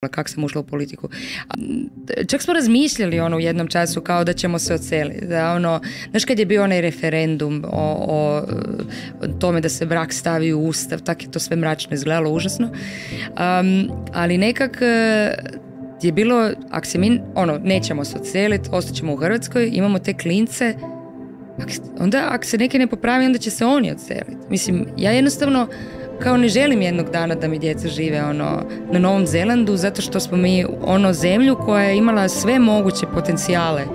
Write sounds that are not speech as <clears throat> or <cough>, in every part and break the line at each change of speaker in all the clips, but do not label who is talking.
kako kak sam ušla u politiku. Čak smo razmišljali ono u jednom času kao da ćemo se oceliti. Da ono, znaš kad je bio onaj referendum o, o, tome da se brak stavi u ustav, tako je to sve mračno izgledalo, užasno. ali nekak e, je bilo, ako se mi, ono, nećemo se oceliti, ostaćemo u Hrvatskoj, imamo te klince, onda ako se neki ne popravi, onda će se oni odseliti. Mislim, ja jednostavno kao ne želim jednog dana da mi djeca žive ono, na Novom Zelandu zato što smo mi ono zemlju koja je imala sve moguće potencijale e,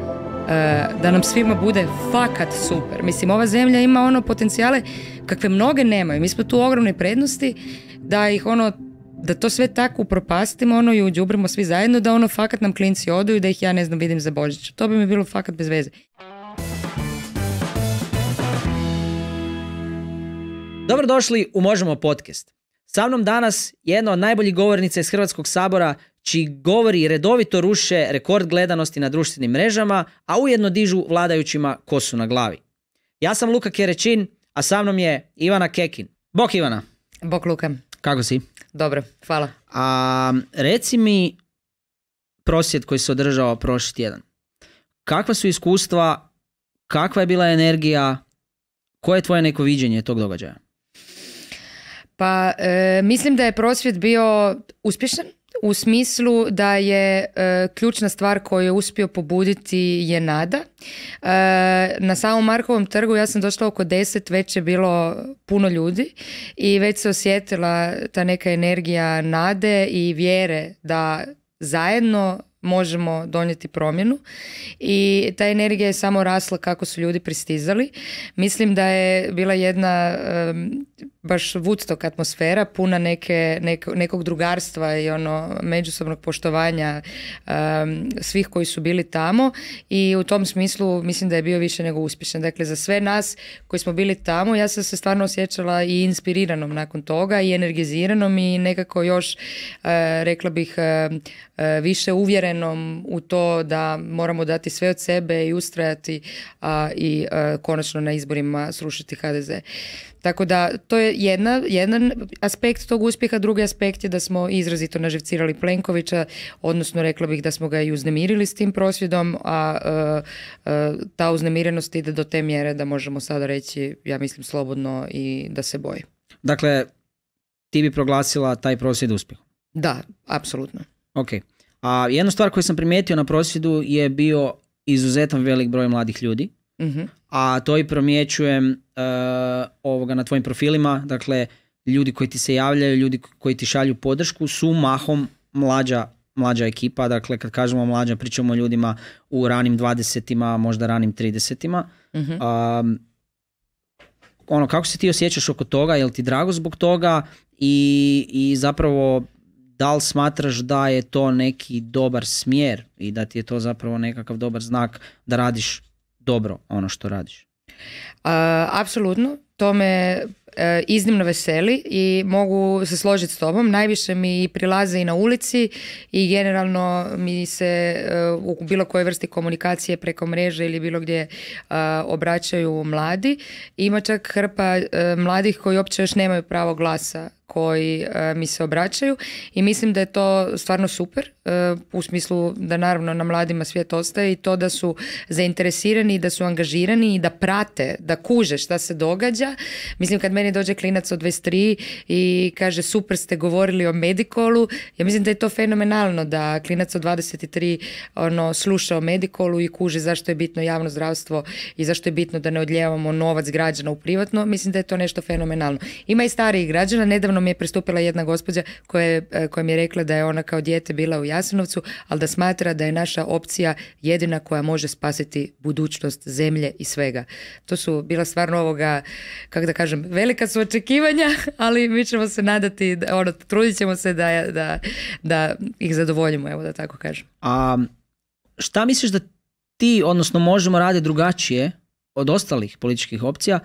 da nam svima bude fakat super. Mislim, ova zemlja ima ono potencijale kakve mnoge nemaju. Mi smo tu ogromne prednosti da ih ono da to sve tako upropastimo ono i uđubrimo svi zajedno da ono fakat nam klinci odu i da ih ja ne znam vidim za Božić. To bi mi bilo fakat bez veze.
Dobrodošli u Možemo podcast. Sa mnom danas jedna od najboljih govornica iz Hrvatskog sabora, čiji govori redovito ruše rekord gledanosti na društvenim mrežama, a ujedno dižu vladajućima kosu na glavi. Ja sam Luka Kerečin, a sa mnom je Ivana Kekin. Bok Ivana. Bok Luka. Kako si? Dobro, hvala. A, reci mi prosvjed koji se održao prošli tjedan. Kakva su iskustva, kakva je bila energija, koje je tvoje neko viđenje tog događaja?
Pa e, mislim da je prosvjed bio uspješan u smislu da je e, ključna stvar koju je uspio pobuditi je nada. E, na samom Markovom trgu ja sam došla oko deset već je bilo puno ljudi i već se osjetila ta neka energija nade i vjere da zajedno možemo donijeti promjenu i ta energija je samo rasla kako su ljudi pristizali. Mislim da je bila jedna baš Woodstock atmosfera, puna neke, nekog drugarstva i ono međusobnog poštovanja svih koji su bili tamo i u tom smislu mislim da je bio više nego uspješan. Dakle, za sve nas koji smo bili tamo, ja sam se stvarno osjećala i inspiriranom nakon toga i energiziranom i nekako još, e, rekla bih, e, e, više uvjerenom u to da moramo dati sve od sebe i ustrajati i konačno na izborima srušiti HDZ. Tako da to je jedna, jedan aspekt tog uspjeha, drugi aspekt je da smo izrazito naživcirali Plenkovića, odnosno rekla bih da smo ga i uznemirili s tim prosvjedom, a e, e, ta uznemirenost ide do te mjere da možemo sada reći, ja mislim, slobodno i da se boji.
Dakle, ti bi proglasila taj prosvjed uspjeh? Da, apsolutno. Ok. A jedna stvar koju sam primijetio na prosvjedu je bio izuzetan velik broj mladih ljudi a to i promjećujem eh, ovoga na tvojim profilima, dakle ljudi koji ti se javljaju, ljudi koji ti šalju podršku su mahom mlađa mlađa ekipa, dakle kad kažemo mlađa pričamo o ljudima u ranim 20-ima, možda ranim 30-ima. Mhm. ono, kako se ti osjećaš oko toga, je li ti drago zbog toga i, i zapravo da li smatraš da je to neki dobar smjer i da ti je to zapravo nekakav dobar znak da radiš dobro ono što radiš? Uh,
apsolutno. To me E, iznimno veseli i mogu se složiti s tobom. Najviše mi prilaze i na ulici i generalno mi se e, u bilo koje vrsti komunikacije preko mreže ili bilo gdje e, obraćaju mladi. Ima čak hrpa mladih koji uopće još nemaju pravo glasa koji mi se obraćaju i mislim da je to stvarno super u smislu da naravno na mladima svijet ostaje i to da su zainteresirani i da su angažirani i da prate, da kuže šta se događa. Mislim kad me meni dođe klinac od 23 i kaže super ste govorili o medikolu. Ja mislim da je to fenomenalno da klinac od 23 ono, sluša o medikolu i kuže zašto je bitno javno zdravstvo i zašto je bitno da ne odljevamo novac građana u privatno. Mislim da je to nešto fenomenalno. Ima i starijih građana. Nedavno mi je pristupila jedna gospođa koja, e, koja mi je rekla da je ona kao dijete bila u Jasenovcu, ali da smatra da je naša opcija jedina koja može spasiti budućnost zemlje i svega. To su bila stvarno ovoga, kako da kažem, velika su očekivanja, ali mi ćemo se nadati, da, ono, trudit ćemo se da, da, da ih zadovoljimo, evo da tako kažem. A šta misliš da ti, odnosno možemo raditi
drugačije od ostalih političkih opcija,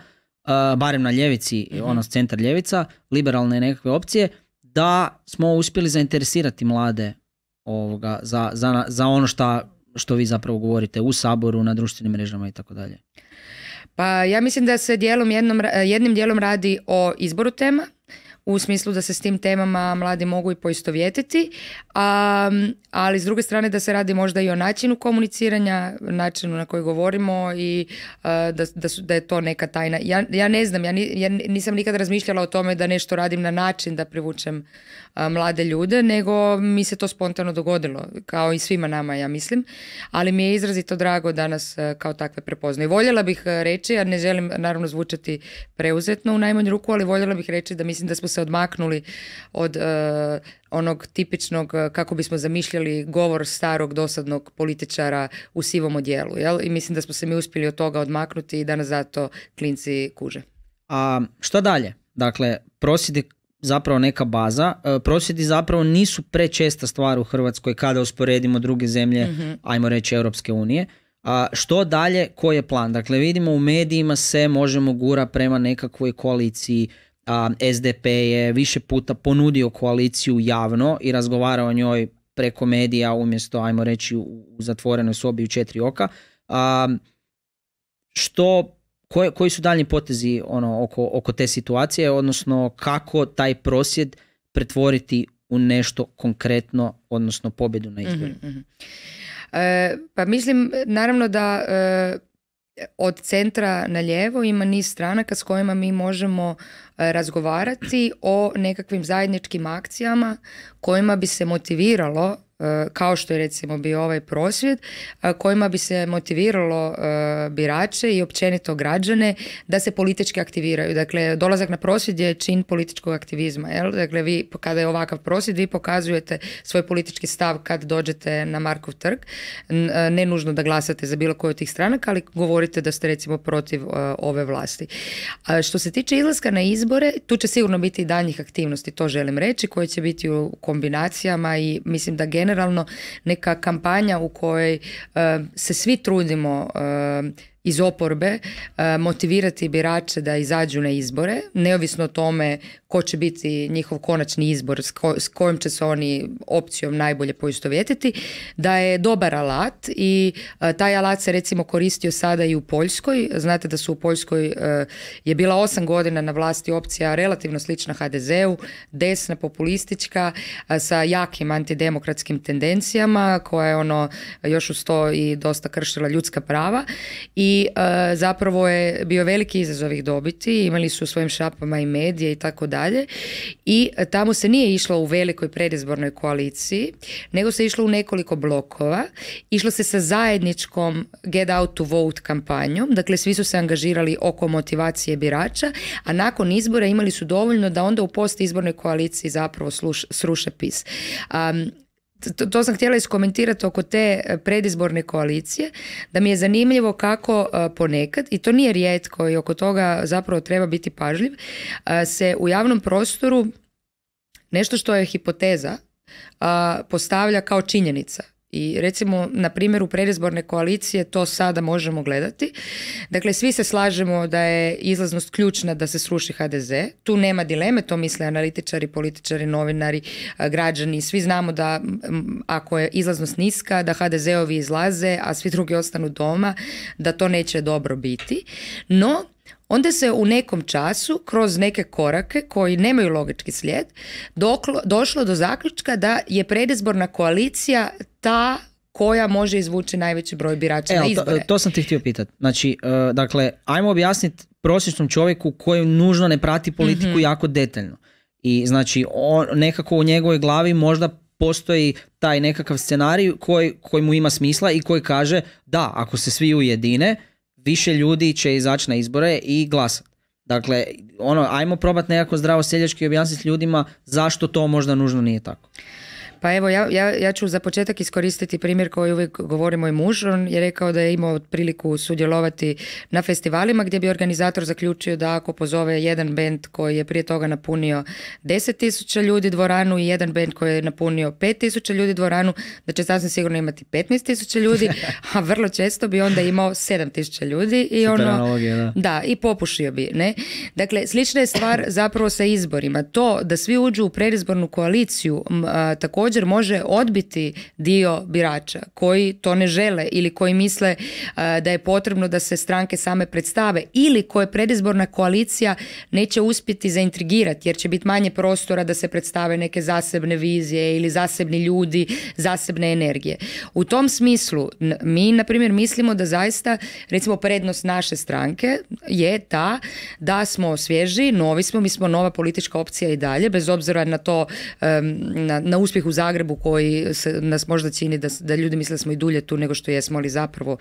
barem na ljevici, mm ono centar ljevica, liberalne nekakve opcije, da smo uspjeli zainteresirati mlade ovoga, za, za, za ono šta, što vi zapravo govorite u Saboru, na društvenim mrežama i tako dalje.
Pa ja mislim da se dijelom jednom, jednim dijelom radi o izboru tema, u smislu da se s tim temama mladi mogu i poistovjetiti, a, ali s druge strane da se radi možda i o načinu komuniciranja, načinu na koji govorimo i da, da, su, da je to neka tajna. Ja, ja ne znam, ja, ni, ja nisam nikad razmišljala o tome da nešto radim na način da privučem mlade ljude, nego mi se to spontano dogodilo, kao i svima nama, ja mislim, ali mi je izrazito drago danas kao takve prepoznaju. Voljela bih reći, ja ne želim naravno zvučati preuzetno u najmanju ruku, ali voljela bih reći da mislim da smo odmaknuli od e, onog tipičnog e, kako bismo zamišljali govor starog dosadnog političara u sivom odjelu jel i mislim da smo se mi uspjeli od toga odmaknuti i danas zato klinci kuže
a što dalje dakle prosjedi zapravo neka baza. E, prosvjedi zapravo nisu prečesta stvar u Hrvatskoj kada usporedimo druge zemlje, mhm. ajmo reći Europske unije. A što dalje, koji je plan? Dakle, vidimo u medijima se možemo gura prema nekakvoj koaliciji Um, SDP je više puta ponudio koaliciju javno i razgovarao o njoj preko medija umjesto, ajmo reći, u zatvorenoj sobi u četiri oka. Um, što koje, koji su daljnji potezi ono, oko, oko te situacije, odnosno kako taj prosjed pretvoriti u nešto konkretno, odnosno pobjedu na izborima?
Mm-hmm, mm-hmm. E, pa mislim, naravno da e, od centra na lijevo ima niz stranaka s kojima mi možemo e, razgovarati o nekakvim zajedničkim akcijama kojima bi se motiviralo E, kao što je recimo bio ovaj prosvjed e, kojima bi se motiviralo e, birače i općenito građane da se politički aktiviraju. Dakle, dolazak na prosvjed je čin političkog aktivizma. Jel? Dakle, vi kada je ovakav prosvjed, vi pokazujete svoj politički stav kad dođete na Markov trg. Ne nužno da glasate za bilo koju od tih stranaka, ali govorite da ste recimo protiv ove vlasti. što se tiče izlaska na izbore, tu će sigurno biti i daljnjih aktivnosti, to želim reći, koje će biti u kombinacijama i mislim da gen generalno neka kampanja u kojoj e, se svi trudimo e, iz oporbe e, motivirati birače da izađu na izbore, neovisno o tome ko će biti njihov konačni izbor, s, ko, kojom će se oni opcijom najbolje poistovjetiti, da je dobar alat i e, taj alat se recimo koristio sada i u Poljskoj. Znate da su u Poljskoj e, je bila osam godina na vlasti opcija relativno slična HDZ-u, desna populistička sa jakim antidemokratskim tendencijama koja je ono još uz to i dosta kršila ljudska prava i e, zapravo je bio veliki izazov ih dobiti, imali su u svojim šapama i medije i tako dalje i e, tamo se nije išlo u velikoj predizbornoj koaliciji, nego se išlo u nekoliko blokova. Išlo se sa zajedničkom get out to vote kampanjom, dakle svi su se angažirali oko motivacije birača, a nakon izbora imali su dovoljno da onda u izbornoj koaliciji zapravo sluš, sruše PIS to, sam htjela iskomentirati oko te e, predizborne koalicije, da mi je zanimljivo kako e, ponekad, i to nije rijetko i oko toga zapravo treba biti pažljiv, e, se u javnom prostoru nešto što je hipoteza postavlja kao činjenica i recimo na primjeru predizborne koalicije to sada možemo gledati. Dakle, svi se slažemo da je izlaznost ključna da se sruši HDZ. Tu nema dileme, to misle analitičari, političari, novinari, građani. Svi znamo da ako je izlaznost niska, da HDZ-ovi izlaze, a svi drugi ostanu doma, da to neće dobro biti. No, onda se u nekom času kroz neke korake koji nemaju logički slijed došlo do zaključka da je predizborna koalicija ta koja može izvući najveći broj birača na izbore. To,
to sam ti htio pitati. Znači, e, dakle, ajmo objasniti prosječnom čovjeku koji nužno ne prati politiku mhm. jako detaljno. I znači, on, nekako u njegovoj glavi možda postoji taj nekakav scenarij koji, koji mu ima smisla i koji kaže da, ako se svi ujedine, više ljudi će izaći na izbore i glasati. Dakle, ono, ajmo probati nekako zdravo seljački objasniti ljudima zašto to možda nužno nije tako.
Pa evo, ja, ja, ja ću za početak iskoristiti primjer koji uvijek govori moj muž. On je rekao da je imao priliku sudjelovati na festivalima gdje bi organizator zaključio da ako pozove jedan bend koji je prije toga napunio 10.000 ljudi dvoranu i jedan bend koji je napunio 5.000 ljudi dvoranu, da će sasvim sigurno imati 15.000 ljudi, <laughs> a vrlo često bi onda imao 7.000 ljudi i ono da. i popušio bi, ne? Dakle, slična je stvar zapravo sa izborima. To da svi uđu u predizbornu koaliciju, tako također može odbiti dio birača koji to ne žele ili koji misle e, da je potrebno da se stranke same predstave ili koje predizborna koalicija neće uspjeti zaintrigirati jer će biti manje prostora da se predstave neke zasebne vizije ili zasebni ljudi, zasebne energije. U tom smislu mi na primjer mislimo da zaista recimo prednost naše stranke je ta da smo svježi, novi smo, mi smo nova politička opcija i dalje bez obzira na to na, na uspjeh u Zagrebu koji se, nas možda čini da, da ljudi misle da smo i dulje tu nego što jesmo, ali zapravo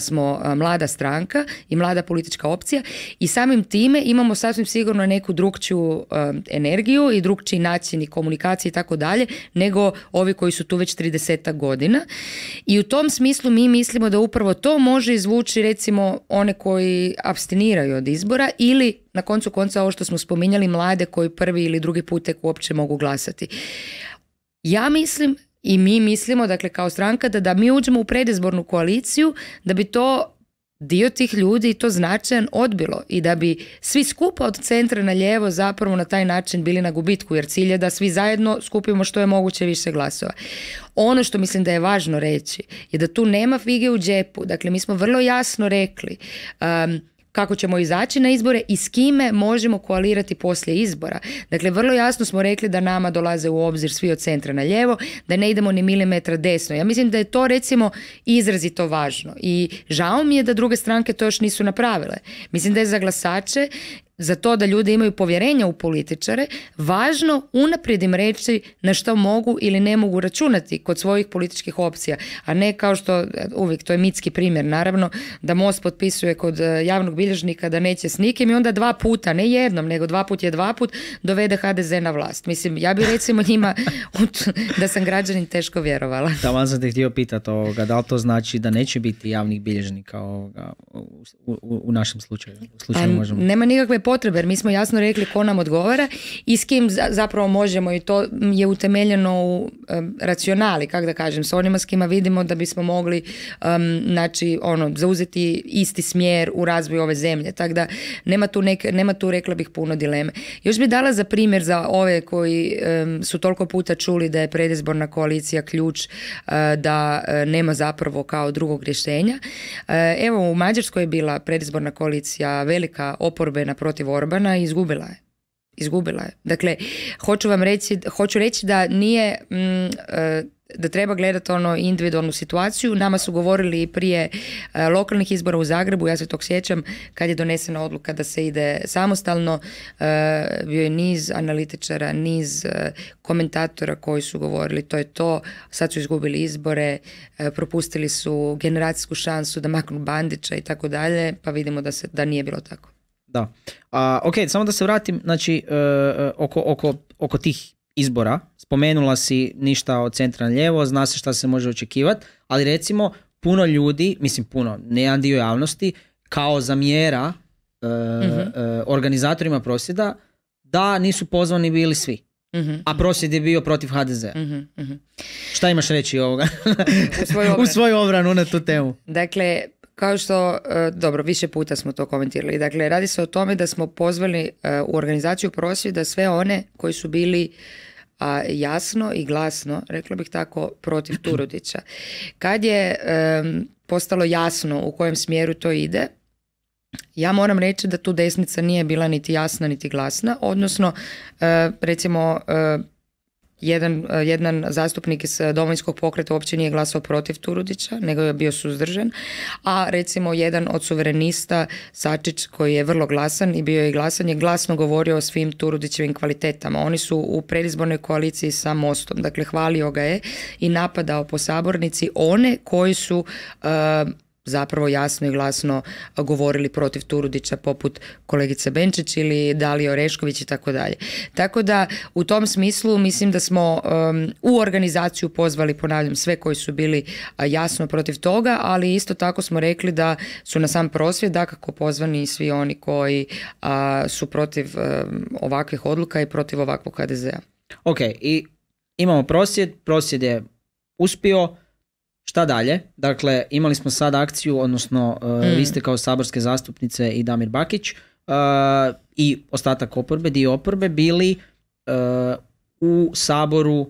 smo mlada stranka i mlada politička opcija i samim time imamo sasvim sigurno neku drugčiju energiju i drugčiji način i komunikacije i tako dalje nego ovi koji su tu već 30 godina i u tom smislu mi mislimo da upravo to može izvući recimo one koji abstiniraju od izbora ili na koncu konca ovo što smo spominjali mlade koji prvi ili drugi put uopće mogu glasati. Ja mislim i mi mislimo, dakle kao stranka, da, da mi uđemo u predizbornu koaliciju, da bi to dio tih ljudi to značajan odbilo i da bi svi skupa od centra na ljevo zapravo na taj način bili na gubitku jer cilj je da svi zajedno skupimo što je moguće više glasova. Ono što mislim da je važno reći je da tu nema fige u džepu. Dakle, mi smo vrlo jasno rekli um, kako ćemo izaći na izbore i s kime možemo koalirati poslije izbora. Dakle, vrlo jasno smo rekli da nama dolaze u obzir svi od centra na ljevo, da ne idemo ni milimetra desno. Ja mislim da je to recimo izrazito važno i žao mi je da druge stranke to još nisu napravile. Mislim da je za glasače za to da ljudi imaju povjerenja u političare, važno unaprijed im reći na što mogu ili ne mogu računati kod svojih političkih opcija, a ne kao što uvijek, to je mitski primjer naravno, da most potpisuje kod e, javnog bilježnika da neće s nikim i onda dva puta, ne jednom, nego dva put je dva put, dovede HDZ na vlast. Mislim, ja bi recimo njima <laughs> da sam građanin teško vjerovala.
Da, sam te htio pitati ovoga, da li to znači da neće biti javnih bilježnika ovoga, u, našem slučaju? Pa
nema nikakve potrebe jer mi smo jasno rekli ko nam odgovara i s kim zapravo možemo i to je utemeljeno u racionali, kako da kažem, s onima s kima vidimo da bismo mogli znači, ono, zauzeti isti smjer u razvoju ove zemlje. Tako da nema tu, nek, nema tu rekla bih puno dileme. Još bi dala za primjer za ove koji su toliko puta čuli da je predizborna koalicija ključ eh, da eh, nema zapravo kao drugog rješenja. Eh, evo u Mađarskoj je bila predizborna koalicija velika oporbena protiv protiv Orbana i izgubila je. Izgubila je. Dakle, hoću vam reći, hoću reći da nije, mm, e, da treba gledati ono individualnu situaciju. Nama su govorili prije e, lokalnih izbora u Zagrebu, ja se tog sjećam, kad je donesena odluka da se ide samostalno, e, bio je niz analitičara, niz komentatora koji su govorili to je to, sad su izgubili izbore, propustili su generacijsku šansu da maknu Bandića i tako dalje, pa vidimo da, se, da nije bilo tako.
Da. A, ok, samo da se vratim, znači, e, e, oko, oko, oko tih izbora, spomenula si ništa od centra na ljevo, zna se šta se može očekivati, ali recimo puno ljudi, mislim puno, ne jedan dio javnosti, kao zamjera e, mhm. organizatorima prosvjeda, da nisu pozvani bili svi. Mhm, A mhm. prosvjed je bio protiv HDZ-a. Šta imaš reći ovoga? u svoju <laughs> u svoju obranu na tu temu.
Dakle, kao što, e, dobro, više puta smo to komentirali. Dakle, radi se o tome da smo pozvali e, u organizaciju prosvjeda sve one koji su bili a jasno i glasno, rekla bih tako, protiv <clears throat> Turudića. Kad je postalo jasno u kojem smjeru to ide, ja moram reći da tu desnica nije bila niti jasna niti glasna, odnosno e, recimo jedan, eh, jedan zastupnik iz eh, domovinskog pokreta uopće nije glasao protiv Turudića, nego je bio suzdržan, a recimo jedan od suverenista, Sačić, koji je vrlo glasan i bio je glasan, je glasno govorio o svim Turudićevim kvalitetama. Oni su u predizbornoj koaliciji sa Mostom, dakle hvalio ga je i napadao po sabornici one koji su eh, zapravo jasno i glasno govorili protiv Turudića poput kolegice Benčić ili Dalije Orešković i tako dalje. Tako da u tom smislu mislim da smo um, u organizaciju pozvali ponavljam sve koji su bili jasno protiv toga, ali isto tako smo rekli da su na sam prosvjed dakako pozvani i svi oni koji su protiv um, ovakvih odluka i protiv ovakvog HDZ-a. Ok, i imamo prosvjed, prosvjed je
uspio, Šta dalje? Dakle, imali smo sad akciju, odnosno e, mm. vi ste kao saborske zastupnice i Damir Bakić e, i ostatak oporbe, dio oporbe, bili e, u Saboru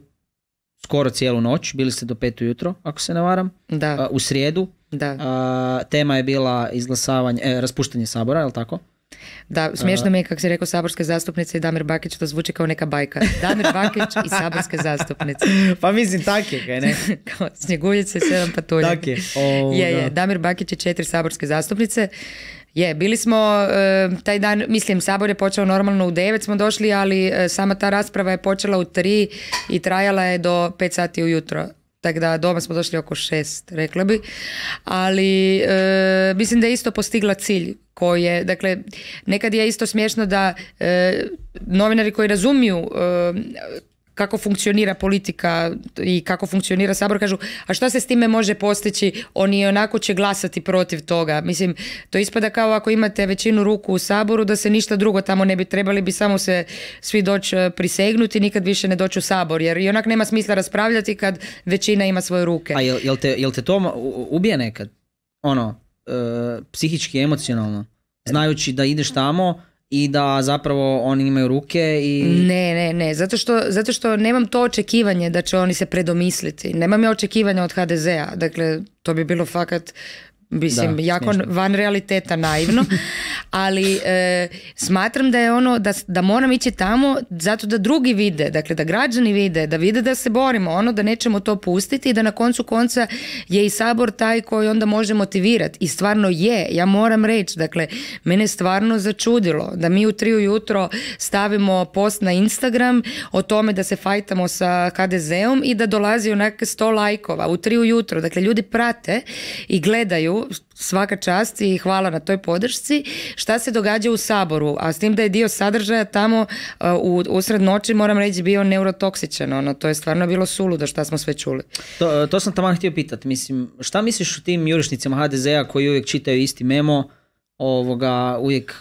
skoro cijelu noć, bili ste do pet ujutro, ako se ne varam, da. u srijedu. Da. tema je bila izglasavanje, eh, raspuštanje Sabora, je li tako?
Da, smiješno mi je kako si rekao saborske zastupnice i Damir Bakić, to zvuči kao neka bajka. Damir Bakić i saborske zastupnice. <laughs> pa mislim, tak je, ne? <laughs> kao Snjeguljice, sedam patulja. Tak je. je, Damir Bakić i četiri saborske zastupnice. Je, bili smo eh, taj dan, mislim, Sabor je počeo normalno u devet smo došli, ali eh, sama ta rasprava je počela u tri i trajala je do pet sati ujutro tako da doma smo došli oko šest, rekla bi. Ali e, mislim da je isto postigla cilj koji je, dakle, nekad je isto smiješno da e, novinari koji razumiju e, kako funkcionira politika i kako funkcionira sabor, kažu a šta se s time može postići, oni onako će glasati protiv toga. Mislim, to ispada kao ako imate većinu ruku u saboru da se ništa drugo tamo ne bi trebali bi samo se svi doći e, prisegnuti, nikad više ne doći u sabor, jer i onak nema smisla raspravljati kad većina ima svoje ruke. A jel, te, jel te to ubije nekad?
Ono, e, psihički, emocionalno? Znajući da ideš tamo, i da zapravo oni imaju ruke i...
Ne, ne, ne, zato što, zato što nemam to očekivanje da će oni se predomisliti. Nemam ja očekivanja od HDZ-a, dakle to bi bilo fakat mislim jako van realiteta naivno <laughs> ali e, smatram da je ono da, da moram ići tamo zato da drugi vide dakle da građani vide da vide da se borimo ono da nećemo to pustiti i da na koncu konca je i sabor taj koji onda može motivirati i stvarno je ja moram reći dakle mene stvarno začudilo da mi u tri ujutro stavimo post na Instagram o tome da se fajtamo sa HDZ-om i da dolazi onak sto lajkova u tri ujutro dakle ljudi prate i gledaju svaka čast i hvala na toj podršci, šta se događa u Saboru, a s tim da je dio sadržaja tamo uh, u, usred noći, moram reći, bio neurotoksičan, ono, to je stvarno bilo suludo šta smo sve čuli. To,
uh, to sam taman htio pitati, mislim, šta misliš o tim jurišnicama HDZ-a koji uvijek čitaju isti memo, ovoga, uvijek,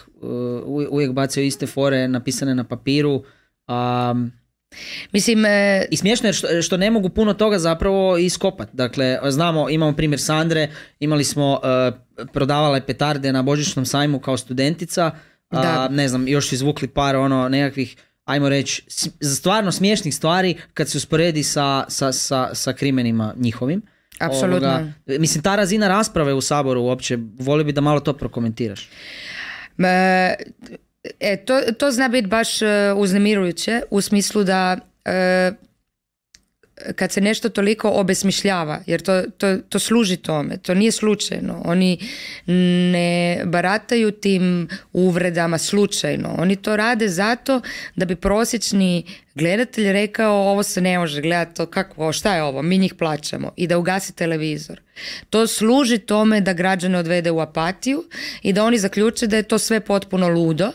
uh, uvijek bacaju iste fore napisane na papiru, Mislim... E... I smiješno je što, ne mogu puno toga zapravo iskopati. Dakle, znamo, imamo primjer Sandre, imali smo, e, prodavala petarde na božićnom sajmu kao studentica, ne znam, još izvukli par ono nekakvih, ajmo reći, stvarno smiješnih stvari kad se usporedi sa, sa, sa, sa krimenima njihovim. Apsolutno. mislim, ta razina rasprave u Saboru uopće, volio bi da malo to
prokomentiraš. E, to, to zna biti baš e, uznemirujuće u smislu da e, kad se nešto toliko obesmišljava, jer to, to, to služi tome, to nije slučajno. Oni ne barataju tim uvredama slučajno. Oni to rade zato da bi prosječni gledatelj rekao ovo se ne može gledati, kako, šta je ovo, mi njih plaćamo i da ugasi televizor. To služi tome da građane odvede u apatiju i da oni zaključe da je to sve potpuno ludo.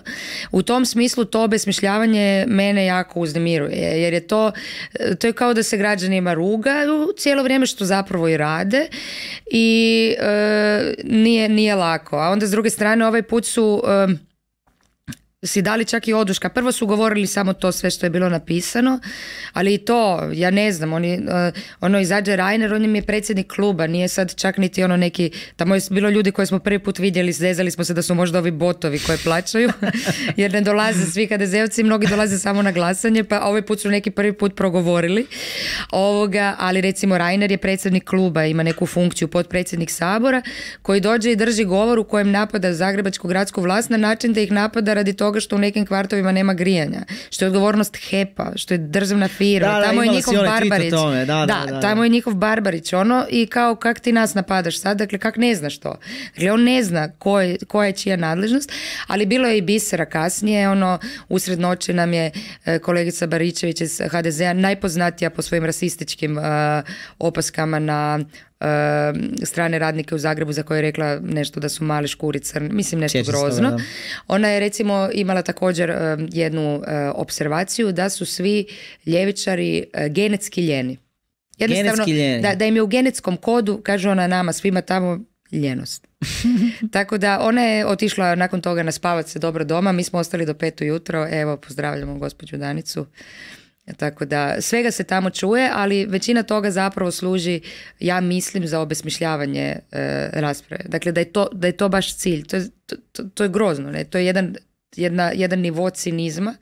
U tom smislu to obesmišljavanje mene jako uznemiruje jer je to, e, to je kao da se građanima rugaju cijelo vrijeme što zapravo i rade i e, nije, nije lako. A onda s druge strane ovaj put su... E, si dali čak i oduška. Prvo su govorili samo to sve što je bilo napisano, ali i to, ja ne znam, oni, uh, ono izađe Rainer, on im je predsjednik kluba, nije sad čak niti ono neki, tamo je bilo ljudi koje smo prvi put vidjeli, zezali smo se da su možda ovi botovi koje plaćaju, <laughs> jer ne dolaze svi kadezevci, mnogi dolaze samo na glasanje, pa ovaj put su neki prvi put progovorili ovoga, ali recimo Rainer je predsjednik kluba, ima neku funkciju potpredsjednik sabora, koji dođe i drži govor u kojem napada Zagrebačku gradsku vlast na način da ih napada radi to toga što u nekim kvartovima nema grijanja, što je odgovornost HEPA, što je državna firma, da, tamo je njihov Barbarić. Tome. Da, da, tamo je njihov Barbarić, ono i kao kak ti nas napadaš sad, dakle kak ne znaš to. Dakle, on ne zna koja je čija nadležnost, ali bilo je i bisera kasnije, ono, usred noći nam je e, kolegica Baričević iz HDZ-a najpoznatija po svojim rasističkim uh, opaskama na strane radnike u Zagrebu za koje je rekla nešto da su mali škurica, mislim nešto grozno. Ona je recimo imala također jednu e, observaciju da su svi ljevičari e, genetski ljeni. Jednostavno, Da, da im je u genetskom kodu, kaže ona nama svima tamo, ljenost. <laughs> Tako da ona je otišla nakon toga na spavat se dobro doma, mi smo ostali do pet ujutro, evo pozdravljamo gospođu Danicu. E, tako da svega se tamo čuje, ali većina toga zapravo služi, ja mislim, za obesmišljavanje e, rasprave. Dakle, da je, to, da je to baš cilj. To je, to, je grozno. Ne? To je jedan, jedna, jedan nivo cinizma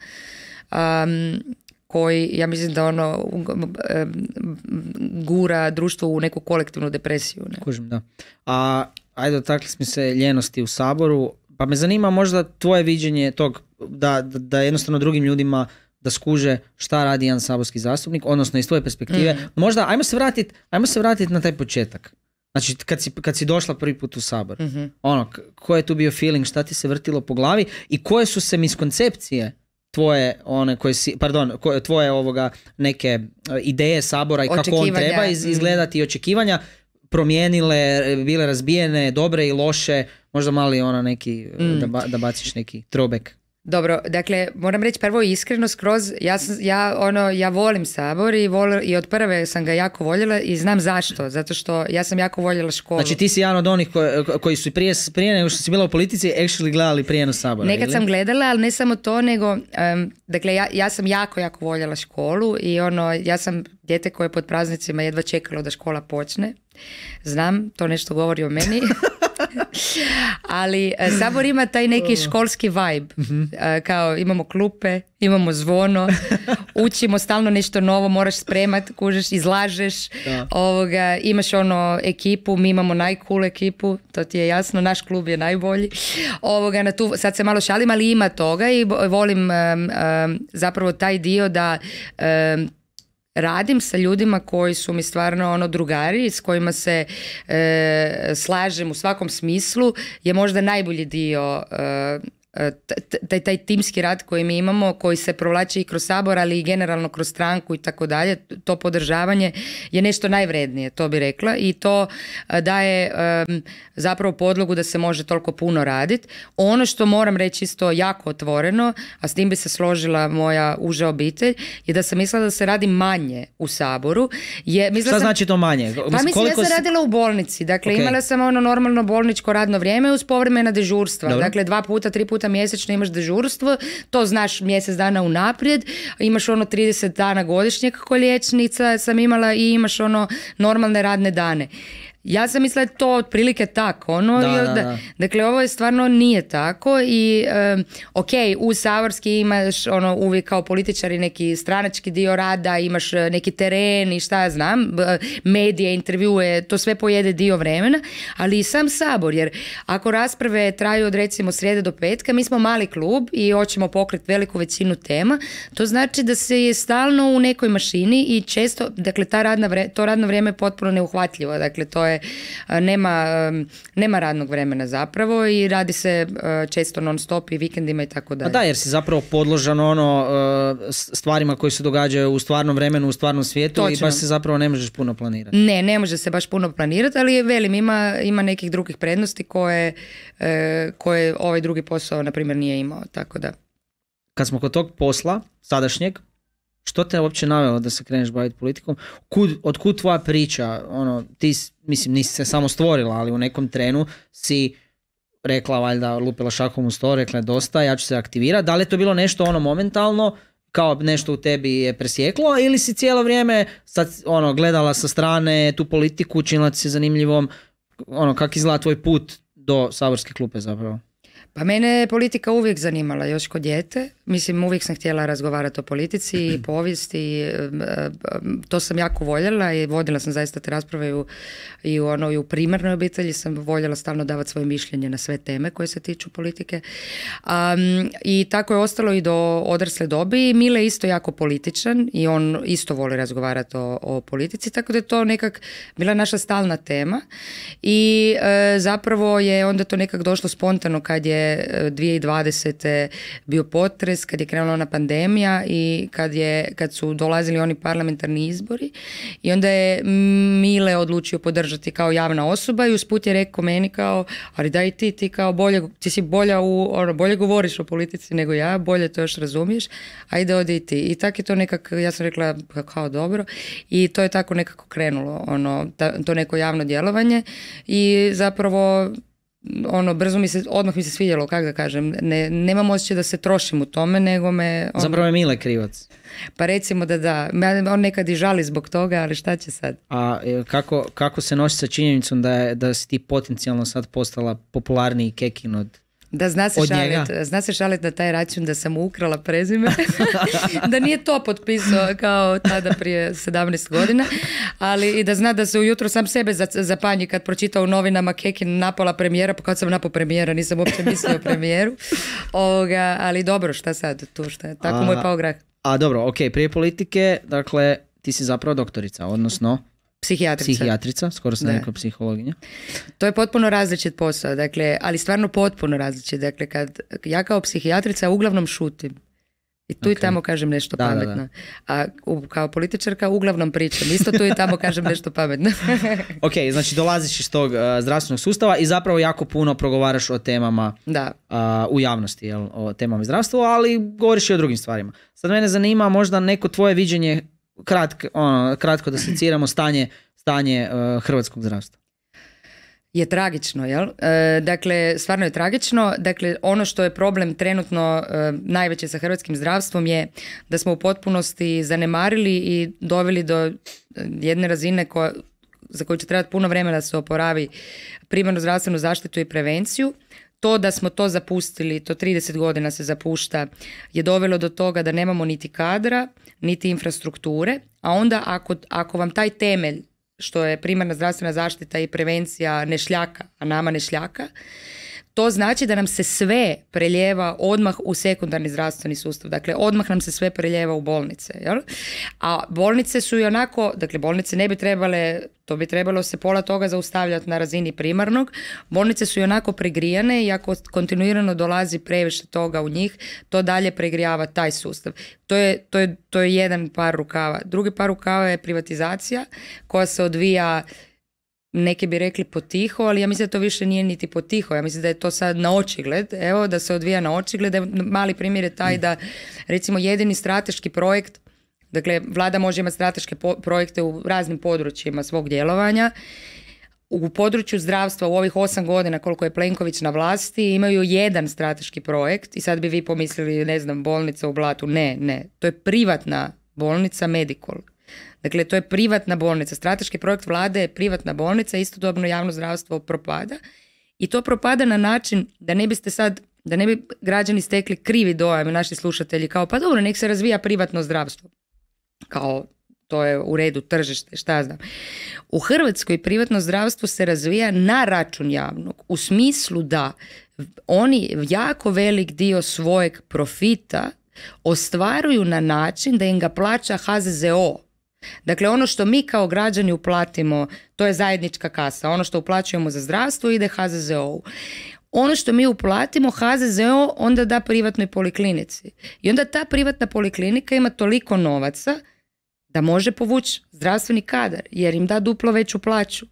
um, koji, ja mislim da ono gura društvo u neku kolektivnu depresiju. Ne? Kužim, da.
A, ajde, otakli smo se ljenosti u saboru. Pa me zanima možda tvoje viđenje tog, da, da jednostavno drugim ljudima da skuže šta radi jedan saborski zastupnik, odnosno iz tvoje perspektive. Mhm. Možda, ajmo se vratiti vratit na taj početak. Znači, kad si, kad si došla prvi put u Sabor, mhm. ono, ko je tu bio feeling, šta ti se vrtilo po glavi i koje su se miskoncepcije tvoje one koje si, pardon, koje, tvoje ovoga neke e, ideje sabora i kako on treba mhm. izgledati i očekivanja promijenile, e, bile razbijene, dobre i loše, možda mali ona neki, e, da, da
baciš neki trobek. Dobro, dakle, moram reći prvo iskreno skroz, ja, sam ja, ono, ja volim sabor i, vol, i od prve sam ga jako voljela i znam zašto, zato što ja sam jako voljela školu. Znači ti
si jedan od onih koji, su prije, prije nego što si bila u politici actually gledali na sabora. Nekad ili? sam
gledala, ali ne samo to, nego, dakle, ja, ja, sam jako, jako voljela školu i ono, ja sam dijete koje pod praznicima jedva čekalo da škola počne. Znam, to nešto govori o meni. <laughs> <laughs> Ali e, Sabor ima taj neki oh. školski vibe. Mhm. E, kao imamo klupe, imamo zvono, <laughs> učimo stalno nešto novo, moraš spremat, kužeš, izlažeš. Ovoga, imaš ono ekipu, mi imamo najcool ekipu, to ti je jasno, naš klub je najbolji. Ovoga, na tu, sad se malo šalim, ali ima toga i volim zapravo taj dio da radim sa ljudima koji su mi stvarno ono drugari s kojima se e, slažem u svakom smislu je možda najbolji dio e, E, taj, taj timski rad koji mi imamo, koji se provlači i kroz sabor, ali i generalno kroz stranku i tako dalje, to podržavanje je nešto najvrednije, to bi rekla i to e, daje e, zapravo podlogu da se može toliko puno raditi. Ono što moram reći isto jako otvoreno, a s tim bi se složila moja uža obitelj, je da sam mislila da se radi manje u saboru. Je, Šta znači to manje? Pa mislim, koliko ja sam radila u bolnici, dakle imala sam ono normalno bolničko radno vrijeme uz povremena dežurstva, dakle dva puta, tri puta puta mjesečno imaš dežurstvo, to znaš mjesec dana unaprijed, imaš ono 30 dana godišnje kako liječnica sam imala i imaš ono normalne radne dane. Ja sam mislila je to otprilike tako. Ono, da, Dakle, ovo je stvarno nije tako i ok, u Savorski imaš ono, uvijek kao političari neki stranački dio rada, imaš e, neki teren i šta ja znam, medije, intervjue, to sve pojede dio vremena, ali i sam Sabor, jer ako rasprave traju od recimo srijede do petka, mi smo mali klub i hoćemo pokret veliku većinu tema, to znači da se je stalno u nekoj mašini i često, dakle, ta radna to radno vrijeme je potpuno neuhvatljivo, dakle, to je nema, nema radnog vremena zapravo i radi se e, često non stop i vikendima i tako pa dalje. Da,
jer si zapravo podložan ono e, stvarima koje se događaju u stvarnom vremenu, u stvarnom svijetu i baš se zapravo ne možeš puno planirati.
Ne, ne može se baš puno planirati, ali velim ima, ima nekih drugih prednosti koje, e, koje ovaj drugi posao na primjer nije imao, tako da.
Kad smo kod tog posla, sadašnjeg, što te uopće navelo da se kreneš baviti politikom? Kud, od tvoja priča? Ono, ti, mislim, nisi se samo stvorila, ali u nekom trenu si rekla valjda, lupila šakom u sto, rekla je dosta, ja ću se aktivirati. Da li je to bilo nešto ono momentalno, kao nešto u tebi je presjeklo ili si cijelo vrijeme sad, ono, gledala sa strane tu politiku, činila ti se zanimljivom, ono, kak izgleda tvoj put do saborske klupe zapravo?
Pa mene je politika uvijek zanimala, još kod dijete. Mislim, uvijek sam htjela razgovarati o politici i <clears throat> povijesti. To sam jako voljela i vodila sam zaista te rasprave i u, i u, ono, i u primarnoj obitelji. Sam voljela stalno davati svoje mišljenje na sve teme koje se tiču politike. I tako je ostalo i do odrasle dobi. Mile je isto jako političan i on isto voli razgovarati o, politici. Tako da je to nekak bila naša stalna tema. I e, zapravo je onda to nekak došlo spontano kad je je 2020. E, bio potres, kad je krenula ona pandemija i kad, je, kad su dolazili oni parlamentarni izbori i onda je Mile odlučio podržati kao javna osoba i usput je rekao meni kao, ali daj ti, ti kao bolje, ti si bolja u, ono, bolje govoriš o politici nego ja, bolje to još razumiješ, ajde odi ti. I tako je to nekako, ja sam rekla pa kao dobro i to je tako nekako krenulo, ono, to neko javno djelovanje i zapravo ono, brzo mi se, odmah mi se svidjelo, kako da kažem, ne, nemam osjećaj da se trošim u tome, nego me... Ono, Zapravo je Mile krivac. Pa recimo da da, on nekad i žali zbog toga, ali šta će sad? A e, kako,
kako se nosi sa činjenicom da, da si ti potencijalno sad postala popularniji kekin od
da zna se, šalit, zna se šalit na taj račun da sam ukrala prezime, <laughs> da nije to potpisao kao tada prije 17 godina, ali i da zna da se ujutro sam sebe zapanji kad pročita u novinama Kekin napola premijera, pa kad sam napo premijera, nisam uopće mislio o premijeru, Ovoga, ali dobro, šta sad tu, šta, je, tako a, mu pao grah.
A dobro, ok, prije politike, dakle, ti si zapravo doktorica, odnosno Psihijatrica.
skoro sam rekao psihologinja. To je potpuno različit posao, dakle, ali stvarno potpuno različit. Dakle, kad ja kao psihijatrica uglavnom šutim. I tu i tamo kažem nešto pametno. A kao političarka uglavnom pričam. Isto tu i tamo kažem <laughs> nešto pametno.
<laughs> ok, znači dolaziš iz tog zdravstvenog sustava i zapravo jako puno progovaraš o temama da. u javnosti, jel, o temama zdravstva, ali govoriš i o drugim stvarima. Sad mene zanima možda neko tvoje viđenje kratko, ono, kratko da <clears throat> seciramo stanje, stanje e, hrvatskog zdravstva
je tragično, jel? E, dakle, stvarno je tragično. Dakle, ono što je problem trenutno e, najveće sa hrvatskim zdravstvom je da smo u potpunosti zanemarili i doveli do jedne razine koja, za koju će trebati puno vremena da se oporavi primarnu zdravstvenu zaštitu i prevenciju. To da smo to zapustili, to 30 godina se zapušta, je dovelo do toga da nemamo niti kadra, niti infrastrukture, a onda ako, ako vam taj temelj što je primarna zdravstvena zaštita i prevencija ne šljaka, a nama nešljaka, to znači da nam se sve preljeva odmah u sekundarni zdravstveni sustav. Dakle, odmah nam se sve preljeva u bolnice. A bolnice su i onako, dakle, bolnice ne bi trebale, to bi trebalo se pola toga zaustavljati na razini primarnog. Bolnice su i onako pregrijane i ako kontinuirano dolazi previše toga u njih, to dalje pregrijava taj sustav. To je, to je, to je jedan par rukava. Drugi par rukava je privatizacija koja se odvija neki bi rekli potiho, ali ja mislim da to više nije niti potiho. Ja mislim da je to sad na očigled, evo, da se odvija na očigled. mali primjer je taj mm. da, recimo, jedini strateški projekt, dakle, vlada može imati strateške projekte u raznim područjima svog djelovanja, u području zdravstva u ovih osam godina koliko je Plenković na vlasti imaju jedan strateški projekt i sad bi vi pomislili, ne znam, bolnica u Blatu. Ne, ne, to je privatna bolnica Medikol Dakle, to je privatna bolnica. Strateški projekt vlade je privatna bolnica, istodobno javno zdravstvo propada. I to propada na način da ne biste sad, da ne bi građani stekli krivi dojam naši slušatelji kao pa dobro, nek se razvija privatno zdravstvo. Kao to je u redu tržište, šta znam. U Hrvatskoj privatno zdravstvo se razvija na račun javnog, u smislu da oni jako velik dio svojeg profita ostvaruju na način da im ga plaća HZZO, Dakle, ono što mi kao građani uplatimo, to je zajednička kasa. Ono što uplaćujemo za zdravstvo ide hzzo Ono što mi uplatimo HZZO onda da privatnoj poliklinici. I onda ta privatna poliklinika ima toliko novaca da može povući zdravstveni kadar jer im da duplo veću plaću.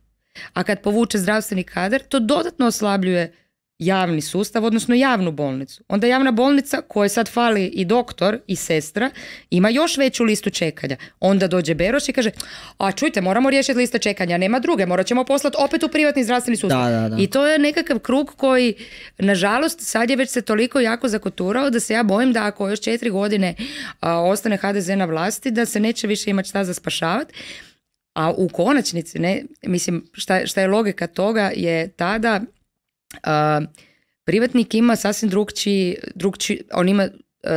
A kad povuče zdravstveni kadar, to dodatno oslabljuje javni sustav, odnosno javnu bolnicu. Onda javna bolnica koja sad fali i doktor i sestra ima još veću listu čekanja. Onda dođe Beroš i kaže, a čujte, moramo riješiti listu čekanja, nema druge, morat ćemo poslati opet u privatni zdravstveni sustav. I to je nekakav krug koji, nažalost, sad je već se toliko jako zakoturao da se ja bojim da ako još četiri godine ostane HDZ na vlasti, da se neće više imati šta za spašavati. A u konačnici, ne, mislim, šta, šta je logika toga je tada privatnik ima sasvim drugčiji, drugči, on ima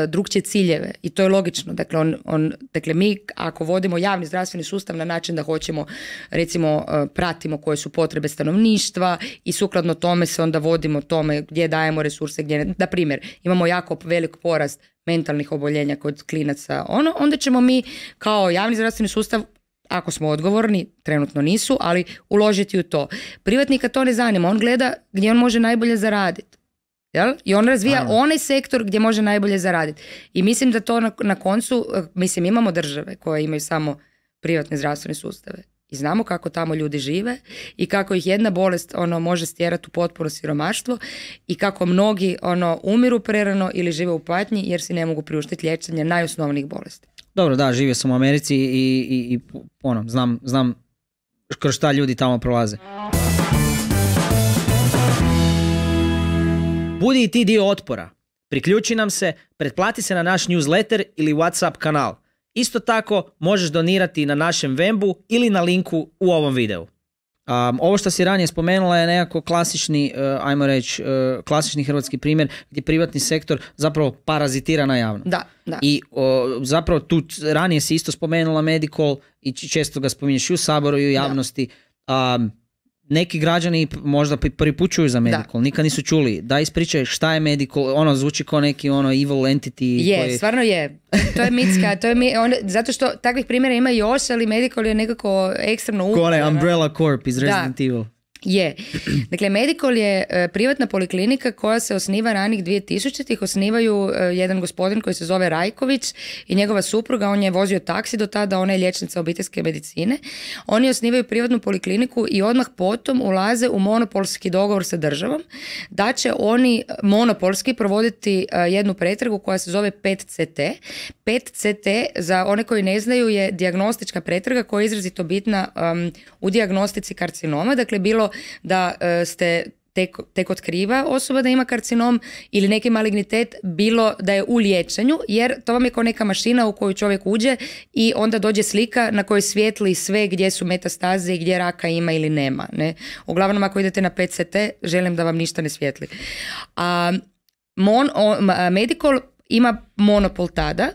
drugčije ciljeve i to je logično. Dakle, on, on, dakle, mi ako vodimo javni zdravstveni sustav na način da hoćemo, recimo, pratimo koje su potrebe stanovništva i sukladno tome se onda vodimo tome gdje dajemo resurse, gdje Na primjer, imamo jako velik porast mentalnih oboljenja kod klinaca, ono, onda ćemo mi kao javni zdravstveni sustav ako smo odgovorni, trenutno nisu, ali uložiti u to. Privatnika to ne zanima, on gleda gdje on može najbolje zaraditi. I on razvija onaj sektor gdje može najbolje zaraditi. I mislim da to na, na koncu, eh, mislim imamo države koje imaju samo privatne zdravstvene sustave. I znamo kako tamo ljudi žive i kako ih jedna bolest ono može stjerati u potpuno siromaštvo i kako mnogi ono umiru prerano ili žive u patnji jer si ne mogu priuštiti liječenje najosnovnijih bolesti.
Dobro, da, živio sam u Americi i, i, i ono, znam, znam kroz šta ljudi tamo prolaze. Budi i ti dio otpora. Priključi nam se, pretplati se na naš newsletter ili WhatsApp kanal. Isto tako možeš donirati na našem Vembu ili na linku u ovom videu. Um, ovo što si ranije spomenula je nekako klasični, e, ajmo reći, e, klasični hrvatski primjer gdje privatni sektor zapravo parazitira na javno.
Da, da. I
zapravo tu ranije si isto spomenula medical i često ga spominješ i u Saboru i u javnosti. Da neki građani možda prvi put čuju za Medical, da. nikad nisu čuli. Da ispričaj šta je Medical, ono zvuči kao neki ono evil entity. Je, stvarno
je. To je mitska, to je ono, zato što takvih primjera ima još, ali Medical je nekako ekstremno uvijek. Kone,
umbrella corp iz Resident Evil.
Je. <clears throat> Dakle, Medikol je e, privatna poliklinika koja se osniva ranih 2000-ih. Osnivaju e, jedan gospodin koji se zove Rajković i njegova supruga. On je vozio taksi do tada, ona je liječnica obiteljske medicine. Oni osnivaju privatnu polikliniku i odmah potom ulaze u monopolski dogovor sa državom da će oni e, monopolski provoditi jednu pretragu koja se zove 5CT. 5CT, za one koji ne znaju, je diagnostička pretraga koja je izrazito bitna u diagnostici karcinoma. Dakle, bilo da e, ste tek, tek otkriva osoba da ima karcinom ili neki malignitet bilo da je u liječenju jer to vam je kao neka mašina u koju čovjek uđe i onda dođe slika na kojoj svijetli sve gdje su metastaze i gdje raka ima ili nema. Ne? Uglavnom ako idete na PCT želim da vam ništa ne svijetli. A, mon, Medical ima monopol tada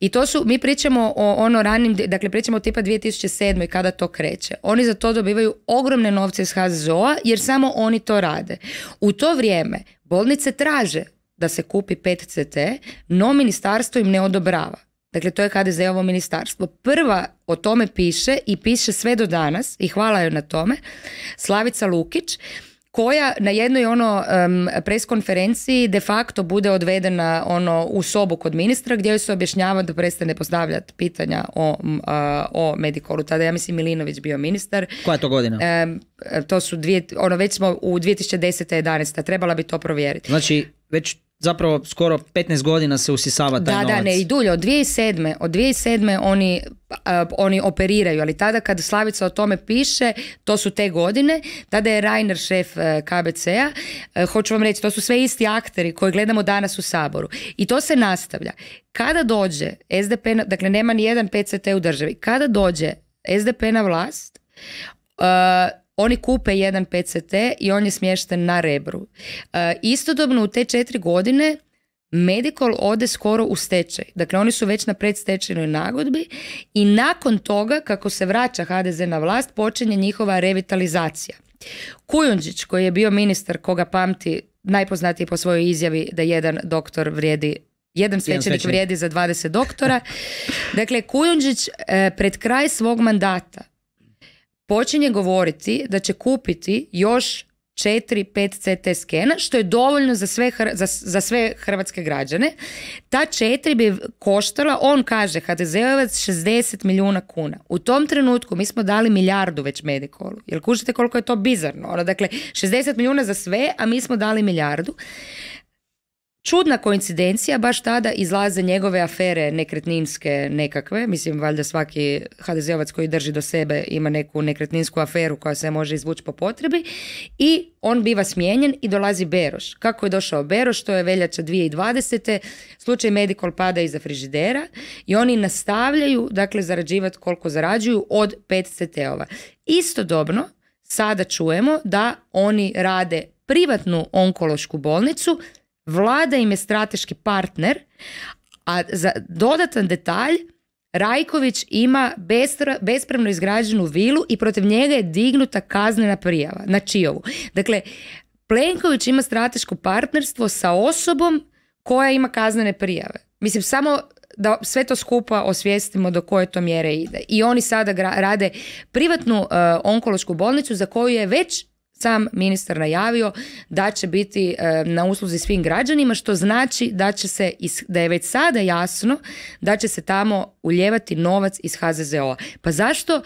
i to su, mi pričamo o ono ranim, dakle pričamo o tipa 2007. kada to kreće. Oni za to dobivaju ogromne novce iz HZZO-a jer samo oni to rade. U to vrijeme bolnice traže da se kupi 5 CT, no ministarstvo im ne odobrava. Dakle, to je HDZ-ovo ministarstvo. Prva o tome piše i piše sve do danas i hvala joj na tome, Slavica Lukić, koja na jednoj ono preskonferenciji de facto bude odvedena ono u sobu kod ministra gdje joj se objašnjava da prestane postavljati pitanja o, uh, o Medikolu. Tada ja mislim Milinović bio ministar. Koja je to godina? Um, to su dvije, ono već smo u 2010. 11. Trebala bi to provjeriti.
Znači već zapravo skoro 15 godina se usisava taj da, novac. Da, ne, i
dulje, od 2007. Od 2007. oni, uh, oni operiraju, ali tada kad Slavica o tome piše, to su te godine, tada je Rainer šef e, KBC-a, e, hoću vam reći, to su sve isti akteri koji gledamo danas u Saboru. I to se nastavlja. Kada dođe SDP, dakle nema ni jedan PCT u državi, kada dođe SDP na vlast, e, oni kupe jedan PCT i on je smješten na Rebru. E, istodobno u te četiri godine Medical ode skoro u stečaj. Dakle, oni su već na predstečajnoj nagodbi i nakon toga, kako se vraća HDZ na vlast, počinje njihova revitalizacija. Kujundžić, koji je bio ministar koga pamti najpoznatiji po svojoj izjavi da jedan doktor vrijedi jedan svećenik vrijedi za 20 doktora. <laughs> Dakle, Kujundžić e, pred kraj svog mandata počinje govoriti da će kupiti još 4-5 CT skena, što je dovoljno za sve, za, sve hrvatske građane. Ta četiri bi koštala, on kaže, HDZ-ovac 60 milijuna kuna. U tom trenutku mi smo dali milijardu već Medikolu. Jel kužite koliko je to bizarno? Ono, dakle, 60 milijuna za sve, a mi smo dali milijardu. Čudna koincidencija, baš tada izlaze njegove afere nekretninske nekakve, mislim valjda svaki HDZ-ovac koji drži do sebe ima neku nekretninsku aferu koja se može izvući po potrebi i on biva smijenjen i dolazi Beroš. Kako je došao Beroš, to je veljača 2020. Slučaj Medikol pada iza frižidera i oni nastavljaju dakle zarađivati koliko zarađuju od 5 CT-ova. Istodobno sada čujemo da oni rade privatnu onkološku bolnicu Vlada im je strateški partner, a za dodatan detalj, Rajković ima bespravno izgrađenu vilu i protiv njega je dignuta kaznena prijava na Čijovu. Dakle, Plenković ima strateško partnerstvo sa osobom koja ima kaznene prijave. Mislim, samo da sve to skupa osvijestimo do koje to mjere ide. I oni sada rade privatnu e, onkološku bolnicu za koju je već sam ministar najavio da će biti e, na usluzi svim građanima što znači da će se da je već sada jasno da će se tamo uljevati novac iz hzzo Pa zašto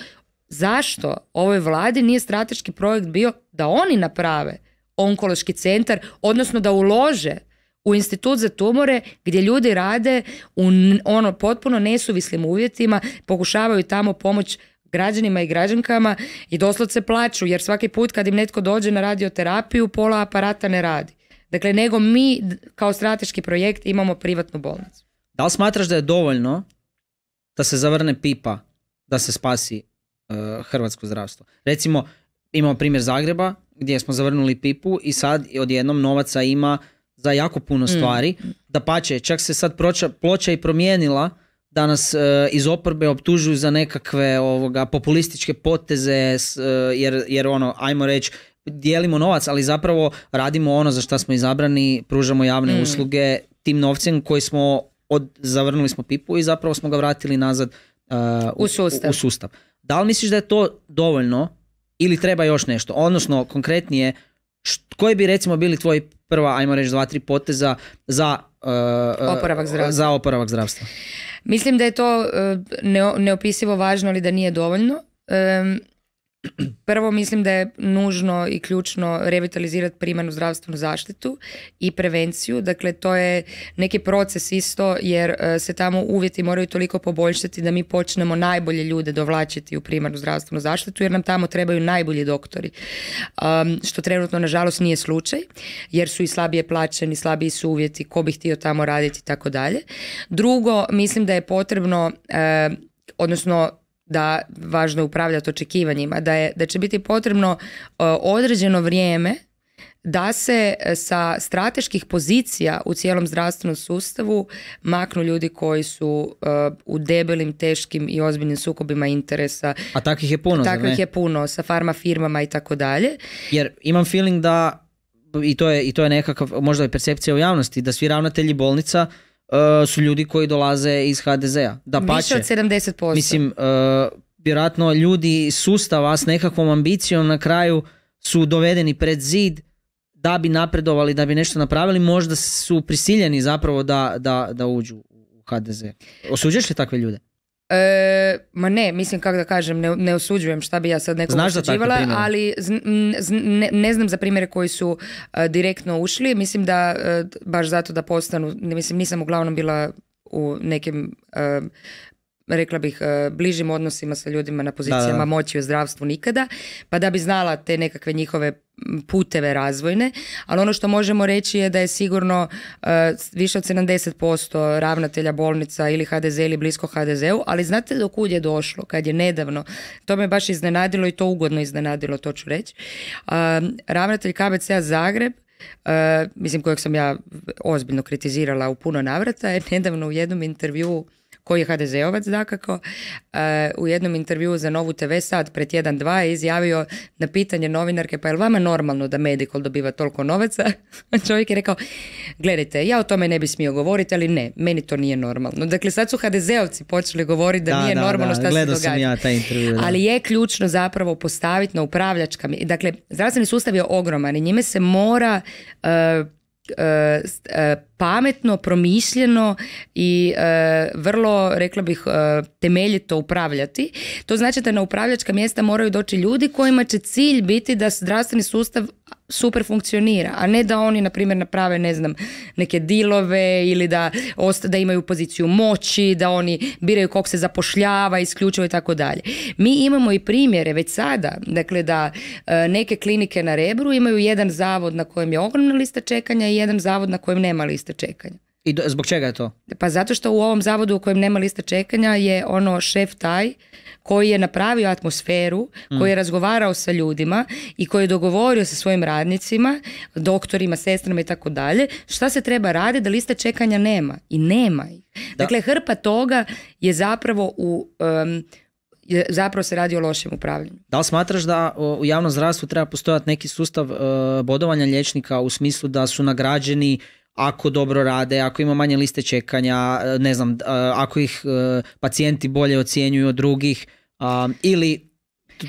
zašto ovoj vladi nije strateški projekt bio da oni naprave onkološki centar odnosno da ulože u institut za tumore gdje ljudi rade u ono potpuno nesuvislim uvjetima, pokušavaju tamo pomoć građanima i građankama i doslovce plaću jer svaki put kad im netko dođe na radioterapiju pola aparata ne radi. Dakle, nego mi kao strateški projekt imamo privatnu bolnicu.
Da li smatraš da je dovoljno da se zavrne pipa da se spasi e, hrvatsko zdravstvo? Recimo, imamo primjer Zagreba gdje smo zavrnuli pipu i sad odjednom novaca ima za jako puno mm. stvari. Mm. Da pače, čak se sad ploča i promijenila danas e, iz oporbe optužuju za nekakve ovoga populističke poteze e, jer, jer ono ajmo reći dijelimo novac ali zapravo radimo ono za što smo izabrani pružamo javne mm. usluge tim novcem koji smo od, zavrnuli smo pipu i zapravo smo ga vratili nazad e, u, sustav. da li misliš da je to dovoljno ili treba još nešto odnosno konkretnije koji bi recimo bili tvoji prva ajmo reći dva tri poteza za Uh, oporavak uh, za oporavak zdravstva.
Mislim da je to uh, neopisivo važno, ali da nije dovoljno. Um, <clears throat> Prvo mislim da je nužno i ključno revitalizirati primarnu zdravstvenu zaštitu i prevenciju. Dakle, to je neki proces isto jer e, se tamo uvjeti moraju toliko poboljšati da mi počnemo najbolje ljude dovlačiti u primarnu zdravstvenu zaštitu jer nam tamo trebaju najbolji doktori. što trenutno, nažalost, nije slučaj jer su i slabije plaćeni, slabiji su uvjeti, ko bi htio tamo raditi i tako dalje. Drugo, mislim da je potrebno, e, odnosno da važno je upravljati očekivanjima, da, je, da će biti potrebno e, određeno vrijeme da se e, sa strateških pozicija u cijelom zdravstvenom sustavu maknu ljudi koji su e, u debelim, teškim i ozbiljnim sukobima interesa. A takvih je puno, Takvih je puno, sa farma firmama i tako dalje.
Jer imam feeling da, i to je, i to je nekakav, možda i percepcija u javnosti, da svi ravnatelji bolnica Uh, su ljudi koji dolaze iz HDZ-a. Da Više pače. od
70%. Mislim,
uh, vjerojatno ljudi sustava s nekakvom ambicijom na kraju su dovedeni pred zid da bi napredovali, da bi nešto napravili, možda su prisiljeni zapravo da, da, da uđu u HDZ. Osuđuješ li takve ljude?
E, ma ne, mislim kako da kažem, ne, osuđujem šta bi ja sad nekog osuđivala, ali ne, znam za primjere koji su e, direktno ušli, mislim da e, baš zato da postanu, mislim nisam uglavnom bila u nekim e, rekla bih, e, bližim odnosima sa ljudima na pozicijama moći u zdravstvu nikada, pa da bi znala te nekakve njihove puteve razvojne, ali ono što možemo reći je da je sigurno e, više od 70% ravnatelja bolnica ili HDZ ili blisko HDZ-u, ali znate do kud je došlo kad je nedavno, to me baš iznenadilo i to ugodno iznenadilo, to ću reći, ravnatelj kbc Zagreb e, mislim kojeg sam ja ozbiljno kritizirala u puno navrata je nedavno u jednom intervju koji je HDZ-ovac dakako, e, u jednom intervjuu za Novu TV sad pred tjedan dva je izjavio na pitanje novinarke pa je li vama normalno da Medical dobiva toliko novaca? <laughs> Čovjek je rekao, gledajte, ja o tome ne bi smio govoriti, ali ne, meni to nije normalno. Dakle, sad su HDZ-ovci počeli govoriti da, da nije da, normalno da, šta se događa. Ja taj intervju, ali je ključno zapravo postaviti na upravljačka. Dakle, zdravstveni sustav je ogroman i njime se mora e, E, e, pametno, promišljeno i e, vrlo, rekla bih, temeljito upravljati. To znači da na upravljačka mjesta moraju doći ljudi kojima će cilj biti da zdravstveni sustav super funkcionira, a ne da oni na primjer naprave ne znam neke dilove ili da, osta, da imaju poziciju moći, da oni biraju kog se zapošljava, isključivo i tako dalje. Mi imamo i primjere već sada, dakle da e, neke klinike na Rebru imaju jedan zavod na kojem je ogromna lista čekanja i jedan zavod na kojem nema lista čekanja.
I do, zbog čega je to?
Pa zato što u ovom zavodu u kojem nema lista čekanja je ono šef taj koji je napravio atmosferu, mm. koji je razgovarao sa ljudima i koji je dogovorio sa svojim radnicima, doktorima, sestrama i tako dalje, šta se treba radi da lista čekanja nema. I nema ih. Dakle, hrpa toga je zapravo u... Um, zapravo se radi o lošem upravljanju.
Da li smatraš da u javnom zdravstvu treba postojati neki sustav e, bodovanja liječnika u smislu da su nagrađeni ako dobro rade, ako ima manje liste čekanja, e, ne znam, e, ako ih e, pacijenti bolje ocjenjuju od drugih ili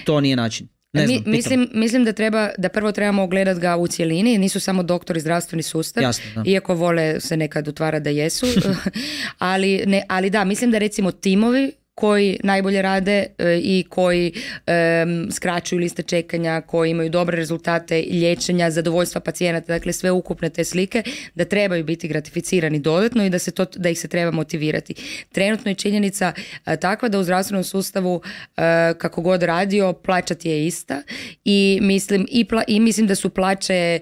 to nije način. Ne znam, mislim,
mislim da treba da prvo trebamo ogledati ga u cjelini, nisu samo doktori zdravstveni sustav, iako vole se nekad utvara da jesu, <laughs> ali, ne, ali da, mislim da recimo timovi koji najbolje rade e, i koji um, skraćuju liste čekanja, koji imaju dobre rezultate liječenja, zadovoljstva pacijenata, dakle sve ukupne te slike, da trebaju biti gratificirani dodatno i da, se to, da ih se treba motivirati. Trenutno je činjenica e, takva da u zdravstvenom sustavu e, kako god radio, plaća ti je ista i mislim, i, mislim da su plaće,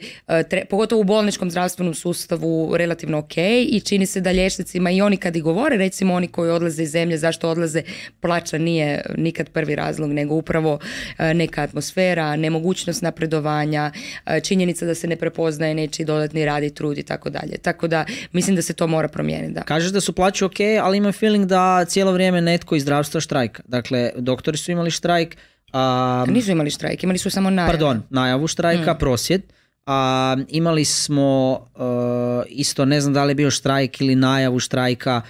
pogotovo u bolničkom zdravstvenom sustavu, relativno ok i čini se da liječnicima i oni kad i govore, recimo oni koji odlaze iz zemlje, zašto odlaze plaća nije nikad prvi razlog, nego upravo e, neka atmosfera, nemogućnost napredovanja, e, činjenica da se ne prepoznaje nečiji dodatni rad i trud i tako dalje. Tako da mislim da se to mora promijeniti. Da. Kažeš da su plaće ok, ali imam feeling da cijelo vrijeme netko
iz zdravstva štrajka. Dakle, doktori su imali štrajk, a, Nisu imali štrajk, imali su samo najavu. Pardon, najavu štrajka, mm. prosjed. A, imali smo e, isto, ne znam da li je bio štrajk ili najavu štrajka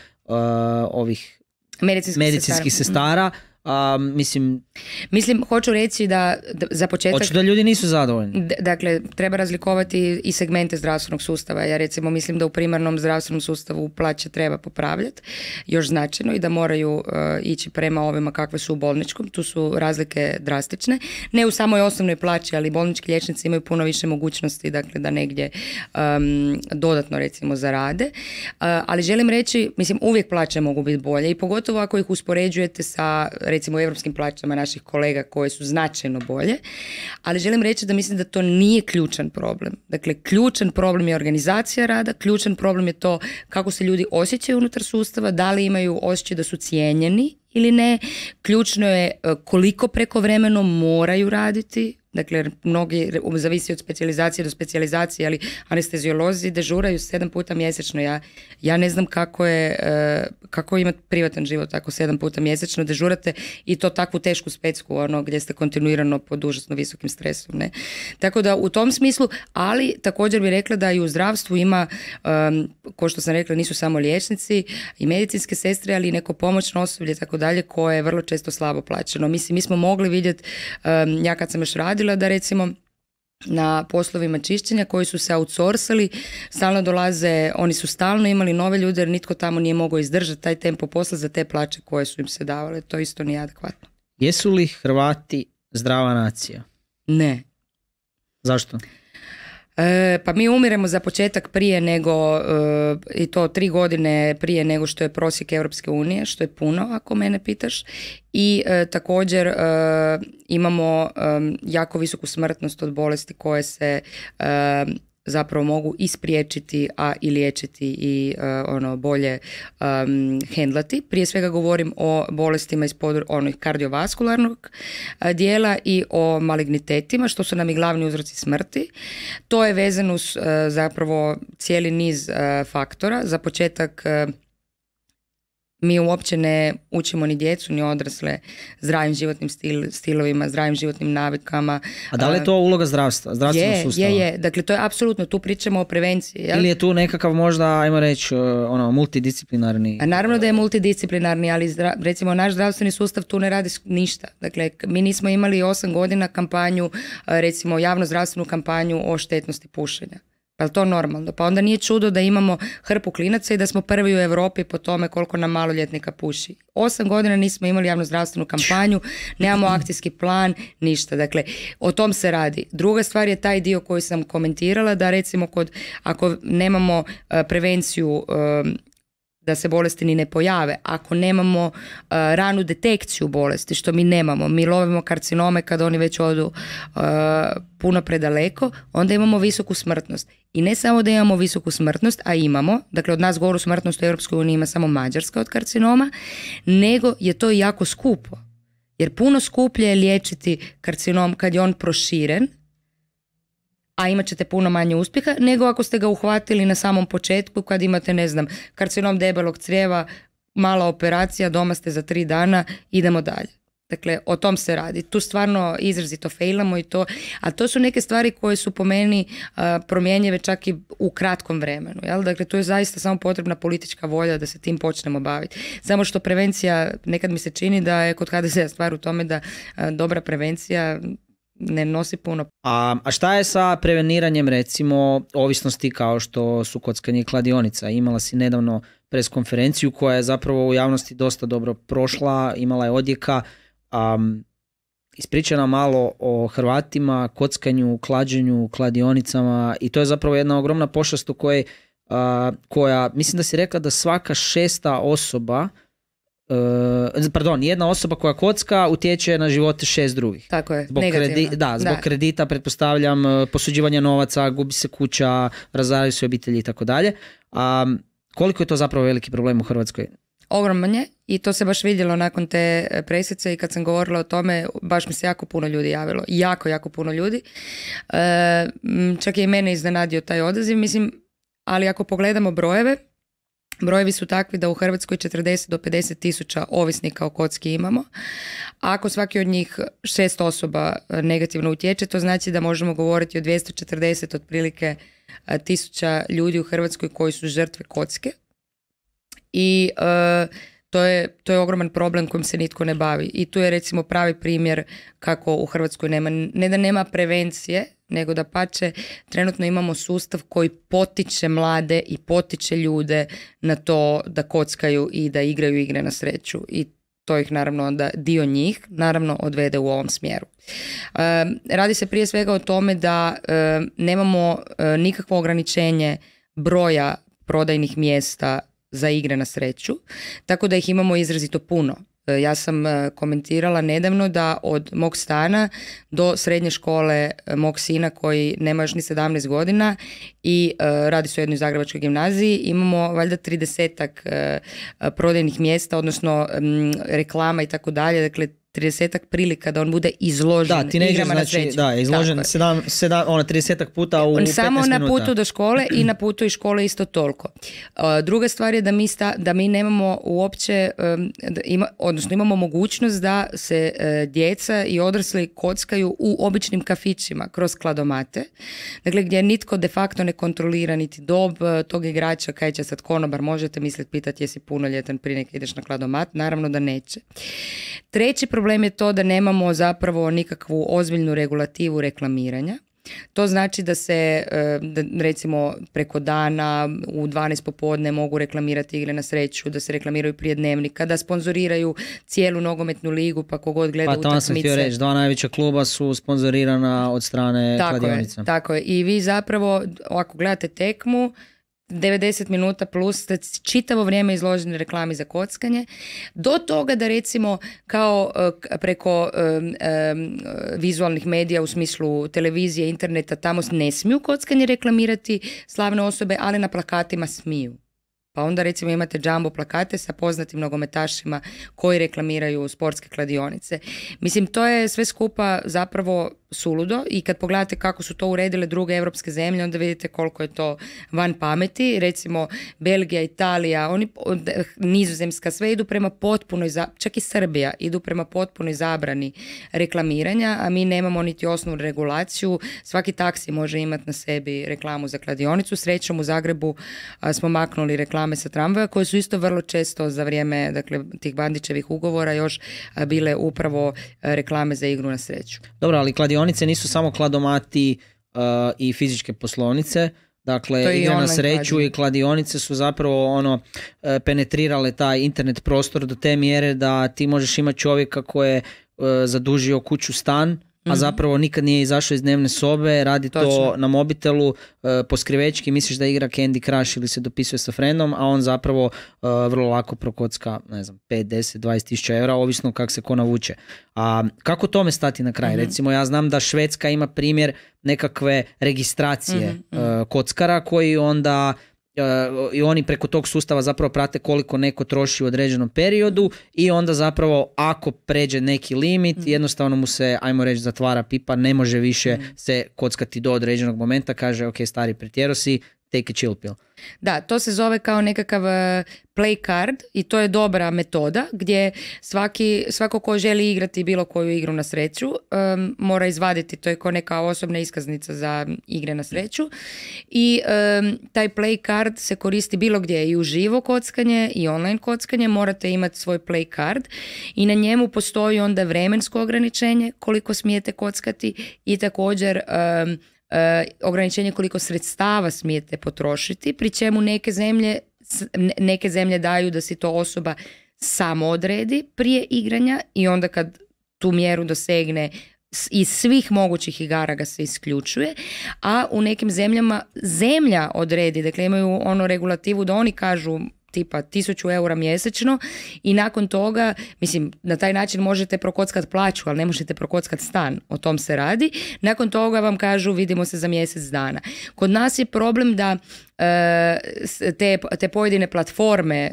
ovih medicinskih, medicinskih sestara.
sestara a mislim... Mislim, hoću reći da, za početak... Hoću da ljudi nisu zadovoljni. Dakle, treba razlikovati i segmente zdravstvenog sustava. Ja recimo mislim da u primarnom zdravstvenom sustavu plaće treba popravljati još značajno i da moraju uh, ići prema ovima kakve su u bolničkom. Tu su razlike drastične. Ne u samoj osnovnoj plaći, ali bolnički liječnici imaju puno više mogućnosti dakle, da negdje um, dodatno recimo zarade. Uh, ali želim reći, mislim, uvijek plaće mogu biti bolje i pogotovo ako ih uspoređujete sa recimo u europskim plaćama naših kolega koje su značajno bolje, ali želim reći da mislim da to nije ključan problem. Dakle, ključan problem je organizacija rada, ključan problem je to kako se ljudi osjećaju unutar sustava, da li imaju osjećaj da su cijenjeni ili ne. Ključno je e, koliko prekovremeno moraju raditi, Dakle, mnogi, zavisi od specijalizacije do specijalizacije, ali anesteziolozi dežuraju sedam puta mjesečno. Ja, ja ne znam kako je, eh, kako imati privatan život ako sedam puta mjesečno dežurate i to takvu tešku specku, ono, gdje ste kontinuirano pod užasno visokim stresom, ne. Tako da u tom smislu, ali također bi rekla da i u zdravstvu ima, um, ko što sam rekla, nisu samo liječnici i medicinske sestre, ali i neko pomoćno osoblje, tako dalje, koje je vrlo često slabo plaćeno. Mislim, mi smo mogli vidjeti, ehm, ja kad sam još radila, da recimo na poslovima čišćenja koji su se outsourcali, stalno dolaze, oni su stalno imali nove ljude jer nitko tamo nije mogao izdržati taj tempo posla za te plaće koje su im se davale, to isto nije adekvatno. Jesu li Hrvati zdrava nacija? Ne. Zašto? E, pa mi umiremo za početak prije nego, e, i to tri godine prije nego što je prosjek Europske unije, što je puno ako mene pitaš. I e, također e, imamo jako visoku smrtnost od bolesti koje se zapravo mogu ispriječiti, a i liječiti i e, ono bolje um, hendlati. Prije svega govorim o bolestima iz podru, onih kardiovaskularnog e, dijela i o malignitetima, što su nam i glavni uzroci smrti. To je vezano e, zapravo cijeli niz faktora. Za početak mi uopće ne učimo ni djecu ni odrasle zdravim životnim stilovima, zdravim životnim navikama. A da li je to
uloga zdravstva,
zdravstvenog je, sustava? Je, je, dakle to je apsolutno, tu pričamo o prevenciji. Jel? Ili je tu nekakav
možda, ajmo reći, e, ono, multidisciplinarni?
A naravno da je multidisciplinarni, ali recimo naš zdravstveni sustav tu ne radi ništa. Dakle, mi nismo imali osam godina kampanju, e, recimo javno zdravstvenu kampanju o štetnosti pušenja. Pa to normalno? Pa onda nije čudo da imamo hrpu klinaca i da smo prvi u Europi po tome koliko nam maloljetnika puši. Osam godina nismo imali javno zdravstvenu kampanju, nemamo akcijski plan, ništa. Dakle, o tom se radi. Druga stvar je taj dio koji sam komentirala da recimo kod, ako nemamo eh, prevenciju eh, da se bolesti ni ne pojave. Ako nemamo uh, ranu detekciju bolesti, što mi nemamo, mi lovimo karcinome kad oni već odu uh, puno predaleko, onda imamo visoku smrtnost. I ne samo da imamo visoku smrtnost, a imamo, dakle od nas goru smrtnost u EU ima samo Mađarska od karcinoma, nego je to jako skupo. Jer puno skuplje je liječiti karcinom kad je on proširen, a imat ćete puno manje uspjeha nego ako ste ga uhvatili na samom početku kad imate, ne znam, karcinom debelog crijeva, mala operacija, doma ste za tri dana, idemo dalje. Dakle, o tom se radi. Tu stvarno izrazito failamo i to, a to su neke stvari koje su po meni promjenjive čak i u kratkom vremenu. Jel? Dakle, tu je zaista samo potrebna politička volja da se tim počnemo baviti. Samo što prevencija, nekad mi se čini da je kod HDZ stvar u tome da dobra prevencija ne nosi puno.
A, a šta je sa preveniranjem recimo ovisnosti kao što su kockanje i kladionica? Imala si nedavno konferenciju koja je zapravo u javnosti dosta dobro prošla, imala je odjeka. Um, malo o Hrvatima, kockanju, klađenju, kladionicama i to je zapravo jedna ogromna pošast u kojoj, koja, mislim da si rekla da svaka šesta osoba E, pardon, jedna osoba koja kocka utječe na život šest drugih.
Tako je, zbog kredi, Da, zbog
kredita pretpostavljam e, posuđivanja novaca, gubi se kuća, razaraju se obitelji i tako dalje. A koliko je to zapravo veliki problem u Hrvatskoj?
Ogroman je i to se baš vidjelo nakon te e, presjece i kad sam govorila o tome, baš mi se jako puno ljudi javilo. Jako, jako puno ljudi. čak je i mene iznenadio taj odaziv, mislim, ali ako pogledamo brojeve, Brojevi su takvi da u Hrvatskoj 40 do 50 tisuća ovisnika o kocki imamo. Ako svaki od njih šest osoba e, negativno utječe, to znači da možemo govoriti o 240 otprilike e, tisuća ljudi u Hrvatskoj koji su žrtve kocke. I e, to, je, to je ogroman problem kojim se nitko ne bavi. I tu je recimo pravi primjer kako u Hrvatskoj nema, ne da nema prevencije, nego da pače trenutno imamo sustav koji potiče mlade i potiče ljude na to da kockaju i da igraju igre na sreću i to ih naravno da dio njih naravno odvede u ovom smjeru. radi se prije svega o tome da nemamo nikakvo ograničenje broja prodajnih mjesta za igre na sreću, tako da ih imamo izrazito puno. E, ja sam e, komentirala nedavno da od mog stana do srednje škole e, mog sina koji nema još ni 17 godina i radi se u jednoj zagrebačkoj gimnaziji imamo valjda 30 prodajnih mjesta, odnosno reklama i tako dalje, dakle 30 prilika da on bude izložen da, ti igrama znači, na sreću. Da, izložen sedam, sedam, 30 ono, puta u on 15 Samo na putu do škole i na putu iz škole isto toliko. druga stvar je da mi, da mi nemamo uopće, um, ima, odnosno imamo mogućnost da se e, djeca i odrasli kockaju u običnim kafićima kroz kladomate. Dakle, gdje nitko de facto ne kontrolira niti dob e, tog igrača, kaj će sad konobar, možete misliti pitati jesi punoljetan prije neka ideš na kladomat, naravno da neće. Treći problem problem je to da nemamo zapravo nikakvu ozbiljnu regulativu reklamiranja. To znači da se e, da recimo preko dana u 12 popodne mogu reklamirati igre na sreću, da se reklamiraju prije dnevnika, da sponzoriraju cijelu nogometnu ligu pa kogod gleda pa utakmice. Pa sam htio reći,
dva najveća kluba su sponzorirana od strane tako
tako je, i vi zapravo ako gledate tekmu, 90 minuta plus čitavo vrijeme izloženi reklami za kockanje, do toga da recimo kao e, preko vizualnih medija u smislu televizije, interneta, tamo ne smiju kockanje reklamirati slavne osobe, ali na plakatima smiju. Pa onda recimo imate jumbo plakate sa poznatim nogometašima koji reklamiraju sportske kladionice. Mislim, to je sve skupa zapravo suludo i kad pogledate kako su to uredile druge europske zemlje, onda vidite koliko je to van pameti. Recimo Belgija, Italija, oni, Nizozemska, sve idu prema potpunoj, čak i Srbija, idu prema potpunoj zabrani reklamiranja, a mi nemamo niti osnovnu regulaciju. Svaki taksi može imati na sebi reklamu za kladionicu. Srećom u Zagrebu smo maknuli reklame sa tramvaja koje su isto vrlo često za vrijeme dakle, tih bandićevih ugovora još bile upravo reklame za igru na sreću.
Dobro, ali kladionicu kladionice nisu samo kladomati uh, i fizičke poslovnice, Dakle, i na sreću i kladionice su zapravo ono uh, penetrirale taj internet prostor do te mjere da ti možeš imati čovjeka koji je uh, zadužio kuću stan a mhm. zapravo nikad nije izašao iz dnevne sobe, radi to na mobitelu, uh, e, poskrivečki misliš da igra Candy Crush ili se dopisuje sa frendom, a on zapravo e, vrlo lako prokocka, ne znam, 5, 10, 20 tisuća eura, ovisno kako se ko navuče. A kako tome stati na kraj? Mhm. Recimo ja znam da Švedska ima primjer nekakve registracije mhm, e, kockara koji onda i oni preko tog sustava zapravo prate koliko neko troši u određenom periodu i onda zapravo ako pređe neki limit mhm. jednostavno mu se ajmo reći zatvara pipa ne može više mhm. se kockati do određenog momenta kaže ok stari pretjero si take a chill pill.
Da, to se zove kao nekakav e, play card i to je dobra metoda gdje svaki, svako ko želi igrati bilo koju igru na sreću e, mora izvaditi, to je kao neka osobna iskaznica za igre na sreću i e, taj play card se koristi bilo gdje i u živo kockanje i online kockanje morate imati svoj play card i na njemu postoji onda vremensko ograničenje koliko smijete kockati i također E, ograničenje koliko sredstava smijete potrošiti, pri čemu neke zemlje, neke zemlje daju da si to osoba samo odredi prije igranja i onda kad tu mjeru dosegne iz svih mogućih igara ga se isključuje, a u nekim zemljama zemlja odredi, dakle imaju ono regulativu da oni kažu tipa 1000 eura mjesečno i nakon toga, mislim, na taj način možete prokockat plaću, ali ne možete prokockat stan, o tom se radi. Nakon toga vam kažu vidimo se za mjesec dana. Kod nas je problem da e, te, te pojedine platforme e,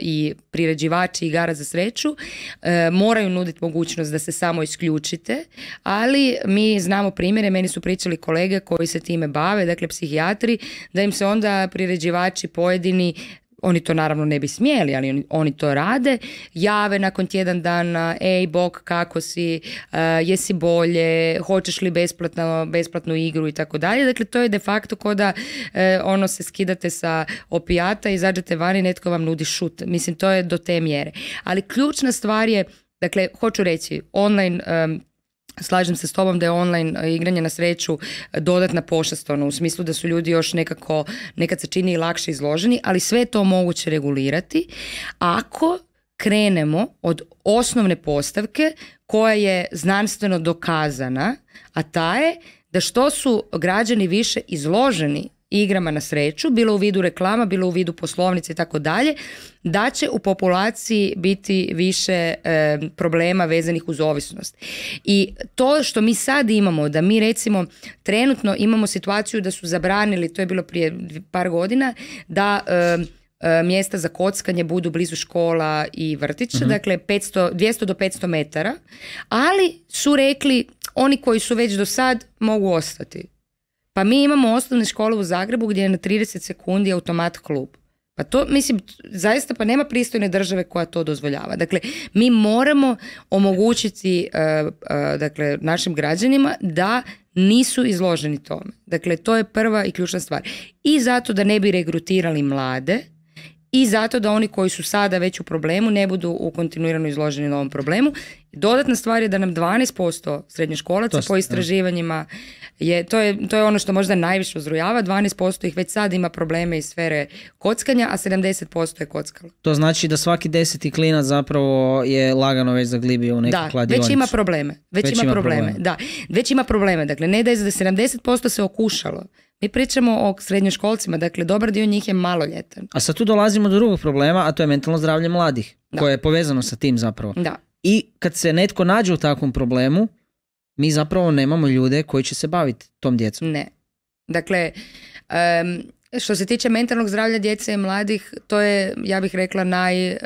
i priređivači igara za sreću e, moraju nuditi mogućnost da se samo isključite, ali mi znamo primjere, meni su pričali kolege koji se time bave, dakle psihijatri, da im se onda priređivači pojedini oni to naravno ne bi smjeli, ali oni, to rade, jave nakon tjedan dana, ej bok kako si, eh, jesi bolje, hoćeš li besplatno, besplatnu igru i tako dalje. Dakle, to je de facto ko da eh, ono se skidate sa opijata, izađete van i netko vam nudi šut. Mislim, to je do te mjere. Ali ključna stvar je Dakle, hoću reći, online slažem se s tobom da je online e, igranje na sreću e, dodatna pošast ono, u smislu da su ljudi još nekako nekad se čini i lakše izloženi ali sve je to moguće regulirati ako krenemo od osnovne postavke koja je znanstveno dokazana a ta je da što su građani više izloženi igrama na sreću, bilo u vidu reklama, bilo u vidu poslovnice i tako dalje, da će u populaciji biti više e, problema vezanih uz ovisnost. I to što mi sad imamo, da mi recimo trenutno imamo situaciju da su zabranili, to je bilo prije par godina, da... E, e, mjesta za kockanje budu blizu škola i vrtića, mhm. dakle 500, 200 do 500 metara, ali su rekli oni koji su već do sad mogu ostati. Pa mi imamo osnovne škole u Zagrebu gdje je na 30 sekundi automat klub. Pa to, mislim, zaista pa nema pristojne države koja to dozvoljava. Dakle, mi moramo omogućiti e, e, dakle, našim građanima da nisu izloženi tome. Dakle, to je prva i ključna stvar. I zato da ne bi regrutirali mlade, i zato da oni koji su sada već u problemu ne budu u kontinuirano izloženi novom problemu. Dodatna stvar je da nam 12% srednjoškolaca po istraživanjima je to, je, to je ono što možda najviše uzrujava, 12% ih već sad ima probleme iz sfere kockanja, a 70% je kockalo.
To znači da svaki deseti klinac zapravo je lagano već zaglibio u neku da, već ima probleme. Već, ima, probleme, da.
Već ima probleme, dakle ne da je 70% se okušalo, mi pričamo o srednjoškolcima, dakle dobar dio njih je maloljetan.
A sad tu dolazimo do drugog problema, a to je mentalno zdravlje mladih, koje je povezano sa tim zapravo. Da. I kad se netko nađe u takvom problemu, mi zapravo nemamo ljude koji će se
baviti tom djecom. Ne. Dakle, što se tiče mentalnog zdravlja djece i mladih, to je, ja bih rekla, naj,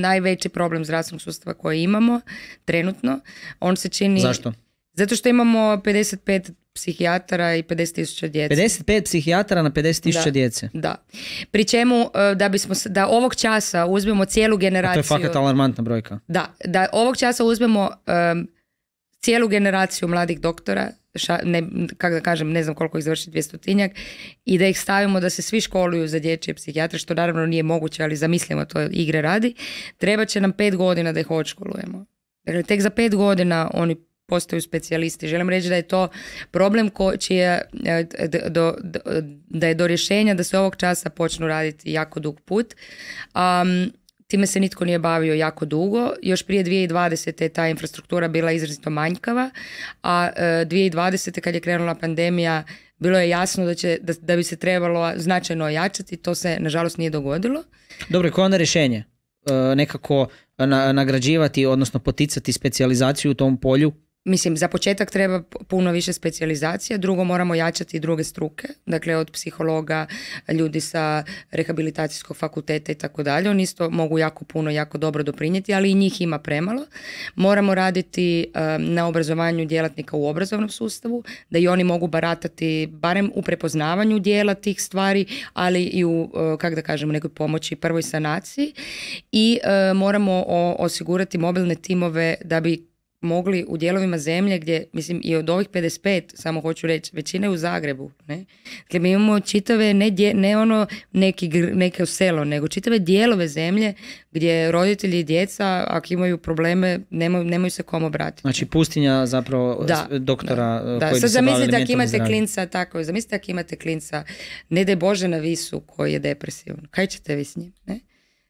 najveći problem zdravstvenog sustava koji imamo trenutno. On se čini... Zašto? Zato što imamo 55 psihijatara i 50 tisuća djece. 55 psihijatara na 50 tisuća djece. Da. Pri čemu e, da bismo da ovog časa uzmemo cijelu generaciju. to je fakat
alarmantna brojka.
Da, da ovog časa uzmemo cijelu generaciju mladih doktora, ne, kako da kažem, ne znam koliko ih završi 200 i da ih stavimo da se svi školuju za dječje psihijatre, što naravno nije moguće, ali zamislimo to igre radi, treba će nam pet godina da ih odškolujemo. Dakle, tek za pet godina oni postaju specijalisti. Želim reći da je to problem ko, e, do, da je do rješenja da se ovog časa počnu raditi jako dug put. Um, time se nitko nije bavio jako dugo. Još prije 2020. je ta infrastruktura bila izrazito manjkava, a 2020. E, kad je krenula pandemija bilo je jasno da, će, da, bi se trebalo značajno ojačati, to se nažalost nije dogodilo.
Dobro, koje onda rješenje? E, nekako nagrađivati, odnosno poticati specijalizaciju u tom polju
Mislim, za početak treba puno više specijalizacije, drugo moramo jačati druge struke, dakle od psihologa, ljudi sa rehabilitacijskog fakulteta i tako dalje. Oni isto mogu jako puno, jako dobro doprinijeti, ali i njih ima premalo. Moramo raditi na obrazovanju djelatnika u obrazovnom sustavu, da i oni mogu baratati barem u prepoznavanju dijela tih stvari, ali i u, e, kak da kažem, nekoj pomoći prvoj sanaciji. I e, moramo osigurati mobilne timove da bi mogli u dijelovima zemlje gdje, mislim, i od ovih 55, samo hoću reći, većina je u Zagrebu, ne? Dakle, mi imamo čitave, ne, ne ono neki, neke selo, nego čitave dijelove zemlje gdje roditelji i djeca, ako imaju probleme, nemaju, nemaju se kom obratiti. Znači, pustinja zapravo da, doktora da, uh, da. Sad zamislite ako imate klinca, tako, zamislite ako imate klinca, ne daj Bože na visu koji je depresivan. Kaj ćete vi s njim, ne?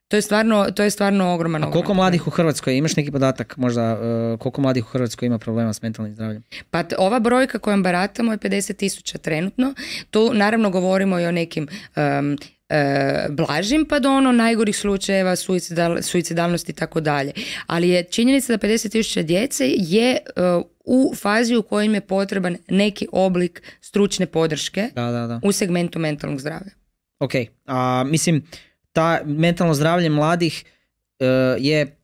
To je stvarno, to je stvarno ogroman A koliko mladih u
Hrvatskoj, imaš neki podatak možda, e, koliko mladih u Hrvatskoj ima problema s mentalnim zdravljem?
Pa ova brojka kojom baratamo je 50 tisuća trenutno. Tu naravno govorimo i o nekim um, blažim pa do ono najgorih slučajeva suicidalnosti i tako dalje. Ali je činjenica da 50.000 djece je e, u fazi u kojoj im je potreban neki oblik stručne podrške da, da, da. u segmentu mentalnog zdravlja. Ok,
a, mislim ta mentalno zdravlje mladih e, je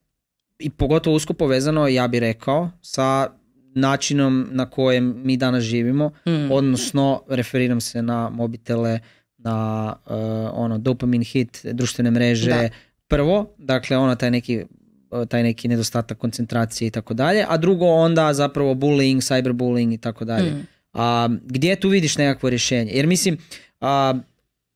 i pogotovo usko povezano, ja bih rekao, sa načinom na kojem mi danas živimo, hmm. odnosno referiram se na mobitele, na e, ono dopamin hit, društvene mreže. Da. Prvo, dakle ono taj neki e, taj neki nedostatak koncentracije i tako dalje, a drugo onda zapravo bullying, cyberbullying i tako dalje. Hmm. gdje tu vidiš nekakvo rješenje? Jer mislim,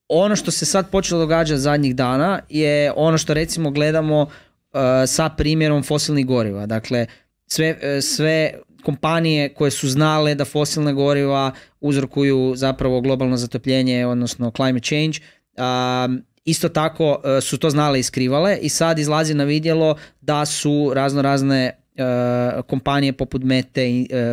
ono što se sad počelo događati zadnjih dana je ono što recimo gledamo uh, sa primjerom fosilnih goriva. Dakle, sve, uh, sve kompanije koje su znale da fosilna goriva uzrokuju zapravo globalno zatopljenje, odnosno climate change, um, isto tako uh, su to znale i skrivale i sad izlazi na vidjelo da su razno razne kompanije poput Mete,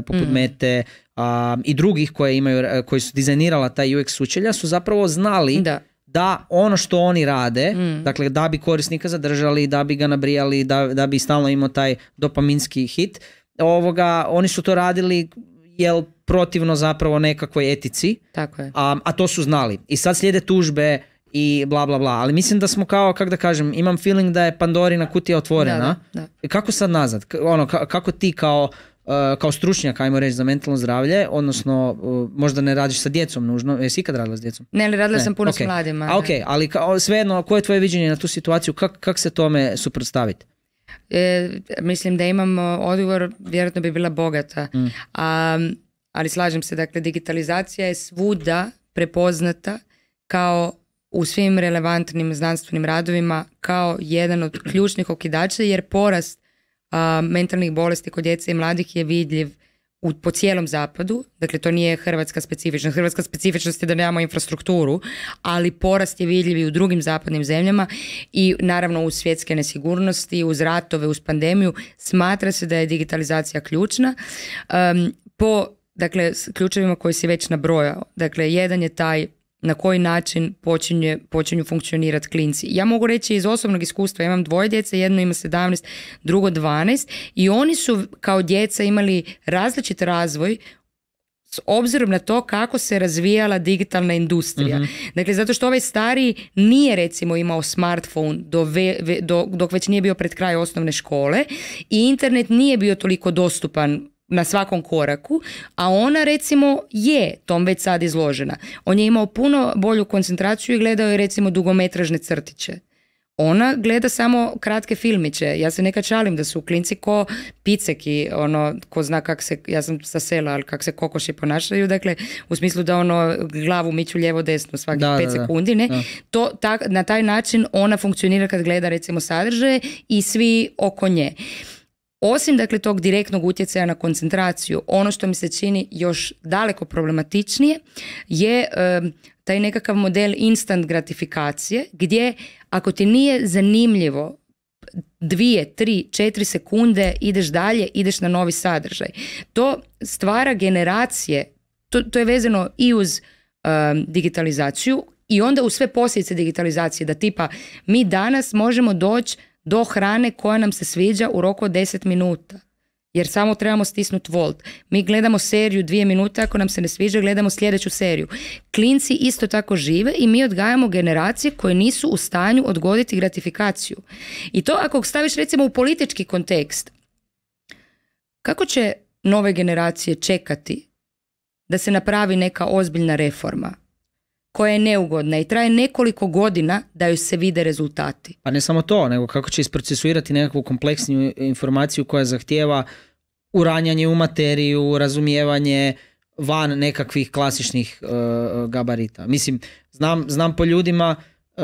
poput mm. Mete um, i drugih koje imaju, e, koji su dizajnirala taj UX sučelja su zapravo znali da da ono što oni rade, mm. dakle da bi korisnika zadržali, da bi ga nabrijali, da, da bi stalno imao taj dopaminski hit, ovoga, oni su to radili jel protivno zapravo nekakvoj etici, Tako je. A, a to su znali. I sad slijede tužbe i bla bla bla, ali mislim da smo kao, kako da kažem, imam feeling da je Pandorina kutija otvorena. Da, Kako sad nazad? Ono, kako ti kao Eh, kao stručnjak, ajmo reći, za mentalno zdravlje, odnosno eh, možda ne radiš sa djecom nužno, jesi ikad radila s djecom? Ne, ali radila sam puno s mladima. A ok, ali svejedno, koje je tvoje viđenje na tu situaciju, kak se tome suprotstaviti?
Eh, mislim da imam odgovor, vjerojatno bi bila bogata, mm. ali slažem se, dakle, digitalizacija je svuda prepoznata kao u svim relevantnim znanstvenim radovima kao jedan od ključnih okidača jer porast mentalnih bolesti kod djece i mladih je vidljiv u, po cijelom zapadu, dakle to nije hrvatska specifičnost. Hrvatska specifičnost je da nemamo infrastrukturu, ali porast je vidljiv i u drugim zapadnim zemljama i naravno uz svjetske nesigurnosti, uz ratove, uz pandemiju, smatra se da je digitalizacija ključna. Um, po dakle, ključevima koji si već nabrojao. Dakle, jedan je taj na koji način počinje, počinju funkcionirati klinci. Ja mogu reći iz osobnog iskustva, imam dvoje djece, jedno ima 17, drugo 12 i oni su kao djeca imali različit razvoj s obzirom na to kako se razvijala digitalna industrija. Mhm. Dakle, zato što ovaj stari nije recimo imao smartphone do do, dok već nije bio pred kraj osnovne škole i internet nije bio toliko dostupan na svakom koraku, a ona recimo je tom već sad izložena. On je imao puno bolju koncentraciju i gledao je recimo dugometražne crtiće. Ona gleda samo kratke filmiće. Ja se nekad čalim da su klinci ko piceki, ono, ko zna kak se, ja sam sa sela, ali kak se kokoši ponašaju, dakle, u smislu da ono glavu miću lijevo desno svakih pet sekundi, ne? To, na taj način ona funkcionira kad gleda recimo sadržaje i svi oko nje. Osim dakle tog direktnog utjecaja na koncentraciju, ono što mi se čini još daleko problematičnije je e, taj nekakav model instant gratifikacije gdje ako ti nije zanimljivo dvije, tri, četiri sekunde ideš dalje, ideš na novi sadržaj. To stvara generacije, to, je vezano i uz digitalizaciju i onda u sve posljedice digitalizacije da tipa mi danas možemo doći do hrane koja nam se sviđa u roku od 10 minuta. Jer samo trebamo stisnuti volt. Mi gledamo seriju dvije minute, ako nam se ne sviđa, gledamo sljedeću seriju. Klinci isto tako žive i mi odgajamo generacije koje nisu u stanju odgoditi gratifikaciju. I to ako staviš recimo u politički kontekst, kako će nove generacije čekati da se napravi neka ozbiljna reforma? koja je neugodna i traje nekoliko godina da joj se vide rezultati.
Pa ne samo to, nego kako će isprocesuirati nekakvu kompleksniju informaciju koja zahtijeva uranjanje u materiju, razumijevanje van nekakvih klasičnih e, gabarita. Mislim, znam, znam po ljudima e,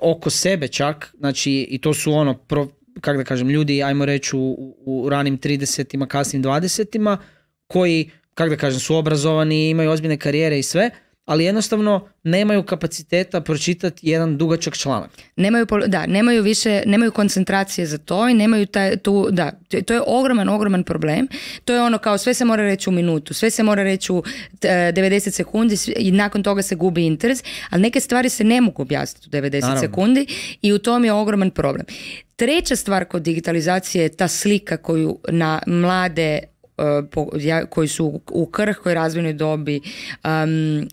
oko sebe čak, znači i to su ono, pro, da kažem, ljudi, ajmo reći u, u ranim 30-ima, kasnim 20-ima, koji, kako da kažem, su obrazovani, imaju ozbiljne karijere i sve, ali jednostavno nemaju kapaciteta pročitati
jedan dugačak članak. Nemaju, da, nemaju više, nemaju koncentracije za to i nemaju taj, tu, da, to je ogroman, ogroman problem. To je ono kao sve se mora reći u minutu, sve se mora reći u 90 e, sekundi i nakon toga se gubi interes, ali neke stvari se ne mogu objasniti u 90 sekundi i u tom je ogroman problem. Treća stvar kod digitalizacije je ta slika koju na mlade E, koji su u krhkoj razvojnoj dobi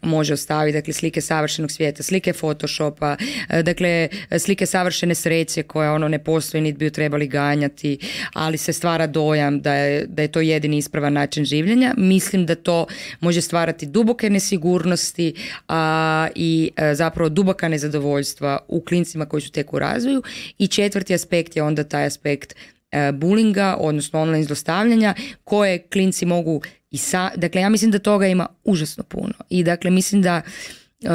može ostaviti dakle slike savršenog svijeta, slike photoshopa, e, dakle slike savršene sreće koja ono ne postoji niti bi ju trebali ganjati, ali se stvara dojam da je, da je to jedini ispravan način življenja. Mislim da to može stvarati duboke nesigurnosti i e, zapravo duboka nezadovoljstva u klincima koji su tek u razvoju i četvrti aspekt je onda taj aspekt E, bulinga, odnosno online zlostavljanja, koje klinci mogu i sa... Dakle, ja mislim da toga ima užasno puno. I dakle, mislim da e,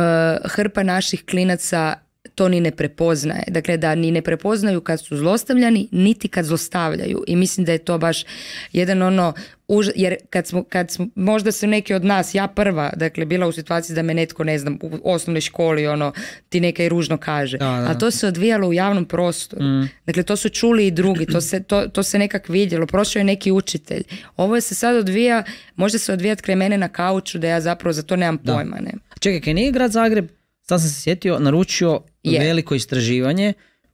hrpa naših klinaca to ni ne prepoznaje. Dakle, da ni ne prepoznaju kad su zlostavljani, niti kad zlostavljaju. I mislim da je to baš jedan ono jer kad smo, kad smo, možda su neki od nas, ja prva, dakle, bila u situaciji da me netko, ne znam, u osnovnoj školi, ono, ti neka i ružno kaže. A to se odvijalo u javnom prostoru. Mm. Dakle, to su čuli i drugi, to se, to, to se nekak vidjelo, prošao je neki učitelj. Ovo se sad odvija, može se odvijati kraj mene na kauču, da ja zapravo za to nemam pojma, ne.
Čekaj, kaj nije grad Zagreb, sad sam se sjetio, naručio je. veliko istraživanje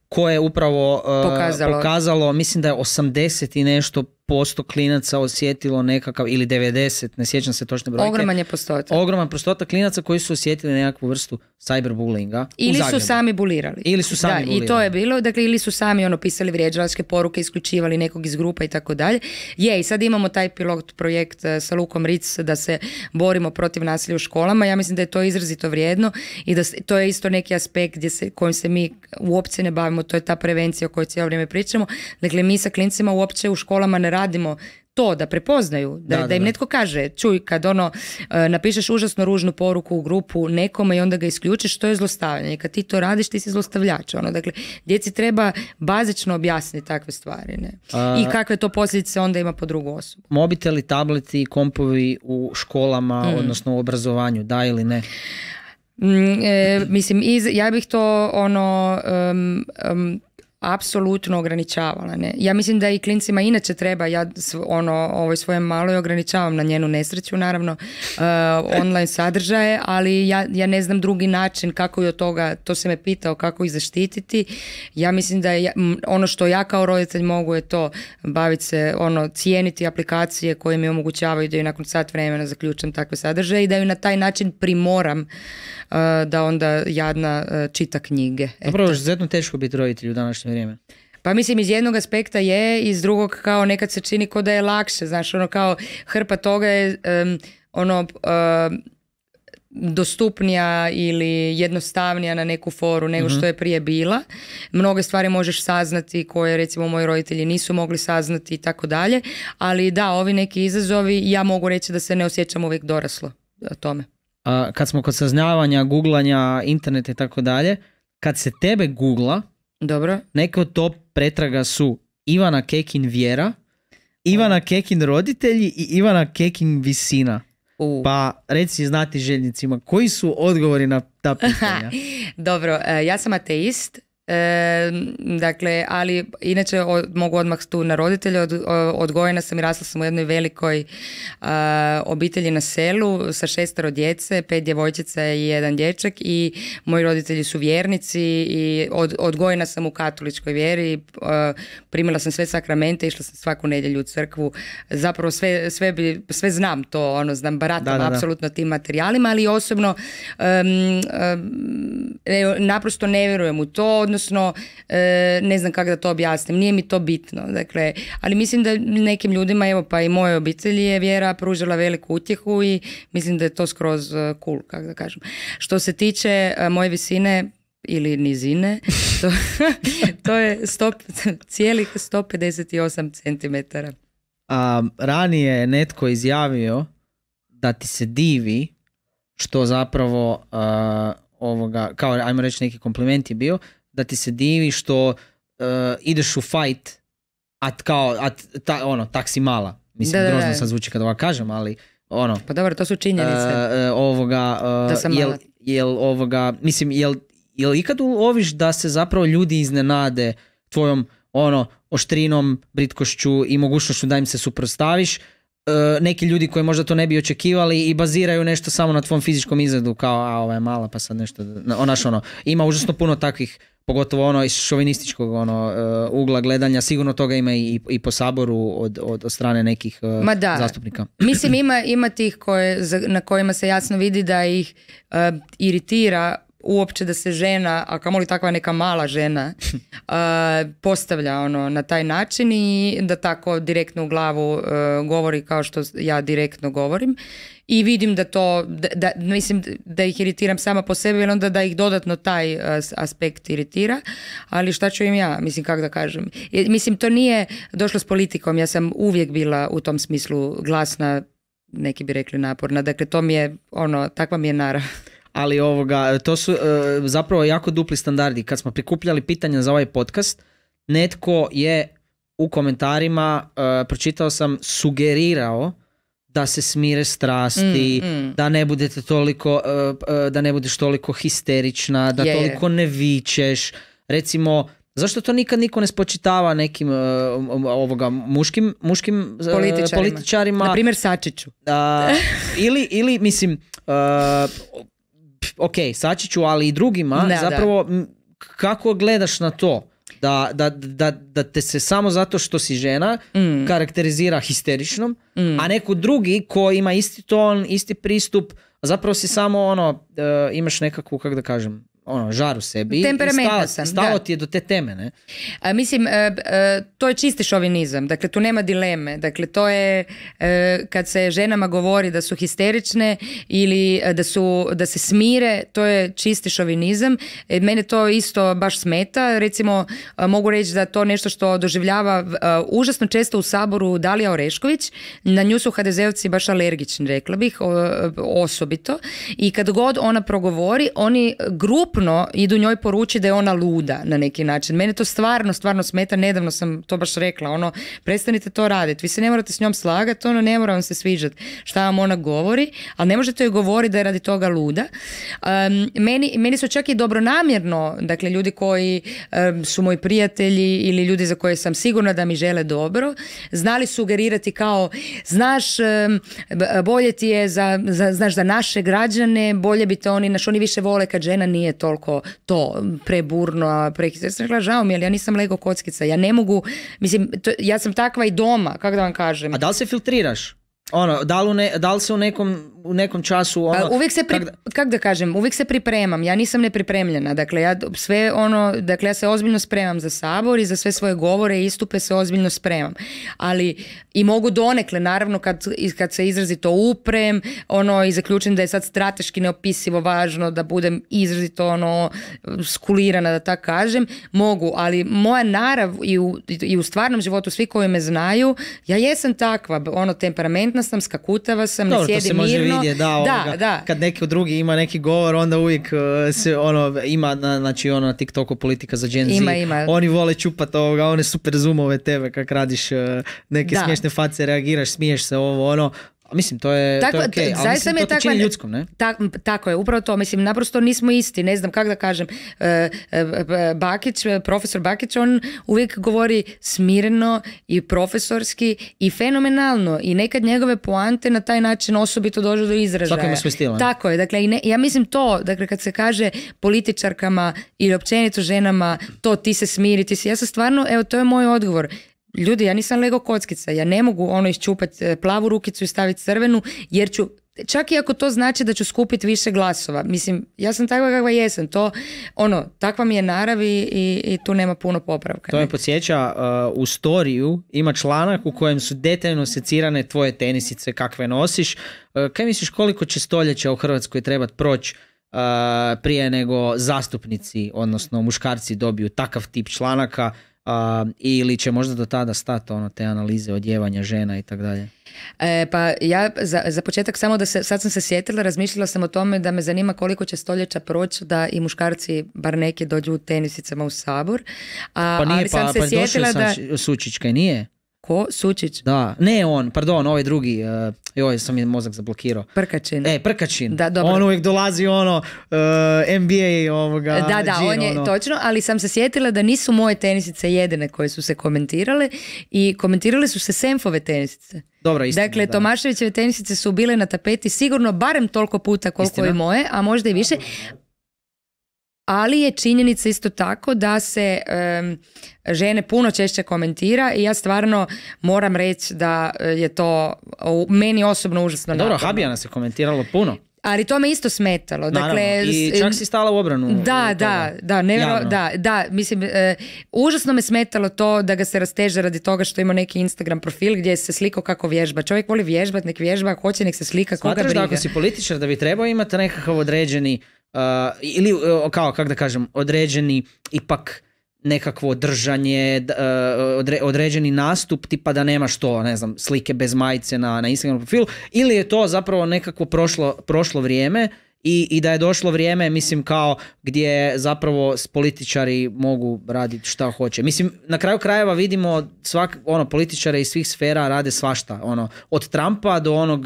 koje je upravo e, pokazalo. pokazalo, mislim da je 80 i nešto posto klinaca osjetilo nekakav, ili 90, ne sjećam se točne brojke. Ogroman je postotak. Ogroman postotak klinaca koji su osjetili nekakvu vrstu cyberbullinga. Ili su sami
bulirali. Ili su sami da, bulirali. I to je bilo, dakle, ili su sami ono pisali vrijeđalačke poruke, isključivali nekog iz grupa i tako dalje. Je, i sad imamo taj pilot projekt eh, sa Lukom Ritz da se borimo protiv nasilja u školama. Ja mislim da je to izrazito vrijedno i da to je isto neki aspekt gdje se, kojim se mi uopće ne bavimo. To je ta prevencija o kojoj cijelo vrijeme pričamo. Dakle, mi sa klincima uopće u školama ne radimo to da prepoznaju, da, da, im netko kaže, čuj kad ono e, napišeš užasno ružnu poruku u grupu nekome i onda ga isključiš, to je zlostavljanje. Kad ti to radiš, ti si zlostavljač. Ono, dakle, djeci treba bazično objasniti takve stvari. Ne? I kakve to posljedice onda ima po drugu osobu.
Mobiteli, tableti, kompovi u školama,
mm. odnosno u obrazovanju, da ili ne? Mm, e, mislim, ja bih to ono apsolutno ograničavala. Ne? Ja mislim da i klincima inače treba, ja ono, ovoj svoje malo ograničavam na njenu nesreću naravno uh, online sadržaje, ali ja, ja ne znam drugi način kako je od toga, to se me pitao kako ih zaštititi. Ja mislim da je, ono što ja kao roditelj mogu je to baviti se, ono, cijeniti aplikacije koje mi omogućavaju da ju nakon sat vremena zaključam takve sadržaje i da ju na taj način primoram uh, da onda jadna uh, čita knjige. Dobro, je
teško biti roditelj u današnjem vrijeme.
Pa mislim iz jednog aspekta je, iz drugog kao nekad se čini ko da je lakše, znaš, ono kao hrpa toga je ono dostupnija ili jednostavnija na neku foru nego što mhm. je prije bila. Mnoge stvari možeš saznati koje recimo moji roditelji nisu mogli saznati i tako dalje, ali da, ovi neki izazovi, ja mogu reći da se ne osjećam uvijek doraslo
tome. A, kad smo kod saznavanja, googlanja, interneta i tako dalje, kad se tebe googla, dobro. Neke od top pretraga su Ivana Kekin Vjera, Ivana Kekin roditelji i Ivana Kekin visina. Pa reci znati željnicima, koji su odgovori na ta pitanja?
<laughs> Dobro, e, ja sam ateist, dakle, ali inače mogu odmah tu na roditelje, odgojena sam i rasla sam u jednoj velikoj obitelji na selu sa šestero djece, pet djevojčica i jedan dječak i moji roditelji su vjernici i odgojena sam u katoličkoj vjeri, a, primila sam sve sakramente, išla sam svaku nedjelju u crkvu, zapravo sve, sve, bi, sve znam to, ono, znam baratam apsolutno tim materijalima, ali osobno naprosto ne vjerujem u to, odnosno odnosno e, ne znam kako da to objasnim, nije mi to bitno. Dakle, ali mislim da nekim ljudima, evo pa i moje obitelji je vjera pružila veliku utjehu i mislim da je to skroz e, cool, kako da kažem. Što se tiče e, moje visine, ili nizine, <laughs> to, to je stop, cijelih 158 cm.
A, ranije je netko izjavio da ti se divi što zapravo ovoga, kao ajmo reći neki kompliment je bio, da ti se divi što e, ideš u fight, a kao, a ta, ono, tak si mala. Mislim, da, grozno sad zvuči kad ovako kažem, ali ono.
Pa dobro, to su činjenice. Uh,
ovoga, da sam jel, jel ovoga, mislim, jel, jel ikad uloviš da se zapravo ljudi iznenade tvojom ono, oštrinom, britkošću i mogućnošću da im se suprostaviš, E, neki ljudi koji možda to ne bi očekivali i baziraju nešto samo na tvom fizičkom izgledu kao a ova je mala pa sad nešto onaš ono ima užasno puno takvih pogotovo ono iz šovinističkog ono e, ugla gledanja sigurno toga ima i, i po saboru od, od, strane nekih e, Ma da. zastupnika <clears throat>
mislim ima, ima tih koje, na kojima se jasno vidi da ih iritira uopće da se žena, a kamoli takva neka mala žena, <laughs> postavlja ono na taj način i da tako direktno u glavu e, govori kao što ja direktno govorim. I vidim da to, da, mislim da ih iritiram sama po sebi, jer onda da ih dodatno taj e, aspekt iritira, ali šta ću im ja, mislim kako da kažem. E, mislim to nije došlo s politikom, ja sam uvijek bila u tom smislu glasna, neki bi rekli naporna, dakle to mi je ono, takva mi je narav
ali ovoga, to su e, zapravo jako dupli standardi. Kad smo prikupljali pitanja za ovaj podcast, netko je u komentarima, e, pročitao sam, sugerirao da se smire strasti, mm, mm. da ne budete toliko, e, da ne budeš toliko histerična, da toliko ne vičeš. Recimo, zašto to nikad niko ne spočitava nekim ovoga muškim, muškim političarima? Na primjer Sačiću. <laughs> ili, ili, mislim, ok, sačiću ću, ali i drugima, zapravo kako gledaš na to? Da, da, da, da, te se samo zato što si žena mm. karakterizira histeričnom, mm. a neko drugi ko ima isti ton, isti pristup, zapravo si samo ono, e, imaš nekakvu, kako da kažem, ono, žar u sebi. sam. Stalo
ti je do te teme, ne? A, mislim, e, e, to je čisti šovinizam. Dakle, tu nema dileme. Dakle, to je e, kad se ženama govori da su histerične ili da, su, da se smire, to je čisti šovinizam. mene to isto baš smeta. Recimo, mogu reći da to nešto što doživljava užasno često u saboru Dalija Orešković. Na nju su hdz baš alergični, rekla bih, osobito. I kad god ona progovori, oni grupno ukupno idu njoj poruči da je ona luda na neki način. Mene to stvarno, stvarno smeta, nedavno sam to baš rekla, ono, prestanite to raditi, vi se ne morate s njom slagati, ono, ne mora vam se sviđati šta vam ona govori, ali ne možete joj govoriti da je radi toga luda. meni, meni su čak i dobronamjerno, dakle, ljudi koji su moji prijatelji ili ljudi za koje sam sigurna da mi žele dobro, znali sugerirati kao, znaš, bolje ti je za, za, znaš, za naše građane, bolje bi te oni, naš, oni više vole kad žena nije toliko to preburno, pre... Ja sam rekla, žao mi, ali ja nisam Lego kockica, ja ne mogu, mislim, ja sam takva i doma, kako da vam kažem. A da li se filtriraš? Ono, da li, se u nekom, u
nekom času... Pa ono, uvijek se,
da... kak da kažem, uvijek se pripremam, ja nisam nepripremljena, dakle ja sve ono, dakle ja se ozbiljno spremam za sabor i za sve svoje govore i istupe se ozbiljno spremam, ali i mogu donekle naravno kad, kad se izrazito uprem ono i zaključim da je sad strateški neopisivo važno da budem izrazito ono skulirana da tako kažem mogu ali moja narav i u, i u stvarnom životu svi koji me znaju ja jesam takva ono temperamentna sam skakutava sam Dobro, ne sjedi mirno da, ono,
da, kad neki drugi ima neki govor onda uvijek e, se ono ima na, znači ono na TikToku politika za Gen Z ima, oni vole čupati, ovoga one super zoomove tebe kak radiš e, neke smiješne smiješne face, reagiraš, smiješ se ovo, ono, Mislim, to je, tako, to je okay. ali to tako, ljudskom,
ne? tako je, upravo to. Mislim, naprosto nismo isti, ne znam kako da kažem. E, e, e, Bakić, profesor Bakić, on uvijek govori smireno i profesorski i fenomenalno. I nekad njegove poante na taj način osobito dođu do izražaja. Svaki ima svoj stil, Tako je, dakle, ne, ja mislim to, dakle, kad se kaže političarkama ili općenito ženama, to ti se smiri, ti se, ja sam stvarno, evo, to je moj odgovor ljudi, ja nisam Lego kockica, ja ne mogu ono iščupati e, plavu rukicu i staviti crvenu, jer ću čak i ako to znači da ću skupiti više glasova. Mislim, ja sam takva kakva jesam. To, ono, takva mi je naravi i, i tu nema puno popravka. To
me podsjeća, e, u storiju ima članak u kojem su detaljno secirane tvoje tenisice kakve nosiš. Uh, kaj misliš koliko će stoljeća u Hrvatskoj trebati proći prije nego zastupnici, odnosno muškarci dobiju takav tip članaka a, ili će možda do tada stati ono, te
analize odjevanja žena i tako dalje? E, pa ja za, za, početak samo da se, sad sam se sjetila, razmišljala sam o tome da me zanima koliko će stoljeća proći da i muškarci, bar neki, dođu u tenisicama u sabor. A, pa nije, sam pa, se pa sjetila
da... nije? Ko? Sučić? Da, ne on, pardon, ovaj drugi, uh, joj, sam mi mozak zablokirao. Prkačin. E, Prkačin. Da, dobro. On uvijek dolazi ono, uh, e, NBA ovoga. Da, da, on je, ono.
točno, ali sam se sjetila da nisu moje tenisice jedine koje su se komentirale i komentirale su se Semfove tenisice. Dobro, istina, dakle, da. Tomaševićeve tenisice su bile na tapeti sigurno barem toliko puta koliko istina. moje, a možda i više ali je činjenica isto tako da se žene puno češće komentira i ja stvarno moram reći da e, je to meni osobno užasno e, Dobro, Habijana se
komentiralo puno.
Ali to me isto smetalo. Dakle, I čak si stala u obranu. Da, da, da, da, da, mislim, e, užasno me smetalo to da ga se rasteže radi toga što ima neki Instagram profil gdje se slikao kako vježba. Čovjek voli vježbat, nek vježba, hoće nek se slika, Smatraš koga briga. da ako si
političar da bi trebao imati nekakav određeni Uh, ili uh, kao, kako da kažem, određeni ipak nekakvo držanje, uh, određeni nastup, tipa da nema što, ne znam, slike bez majice na, na Instagram profilu, ili je to zapravo nekako prošlo, prošlo vrijeme i, i da je došlo vrijeme, mislim, kao gdje zapravo političari mogu raditi šta hoće. Mislim, na kraju krajeva vidimo svak, ono, političare iz svih sfera rade svašta, ono, od Trumpa do onog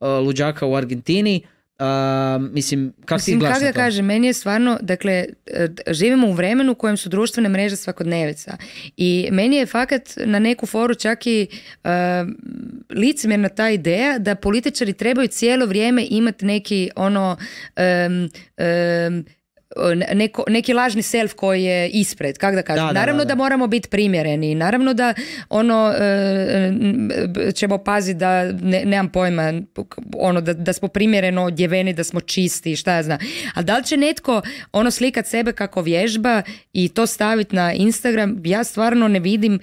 luđaka u Argentini, Uh, mislim, kak mislim, ti kako kako kažem,
meni je stvarno, dakle, e, živimo u vremenu u kojem su društvene mreže svakodnevica i meni je fakat na neku foru čak i uh, licemjerna ta ideja da političari trebaju cijelo vrijeme imati neki ono um, neki lažni self koji je ispred, kako da kažem. naravno da, moramo biti primjereni, naravno da ono e, e, ćemo paziti da ne, nemam pojma ono da, smo primjereno odjeveni, da smo čisti, šta ja znam. A da li će netko ono slikat sebe kako vježba i to staviti na Instagram, ja stvarno ne vidim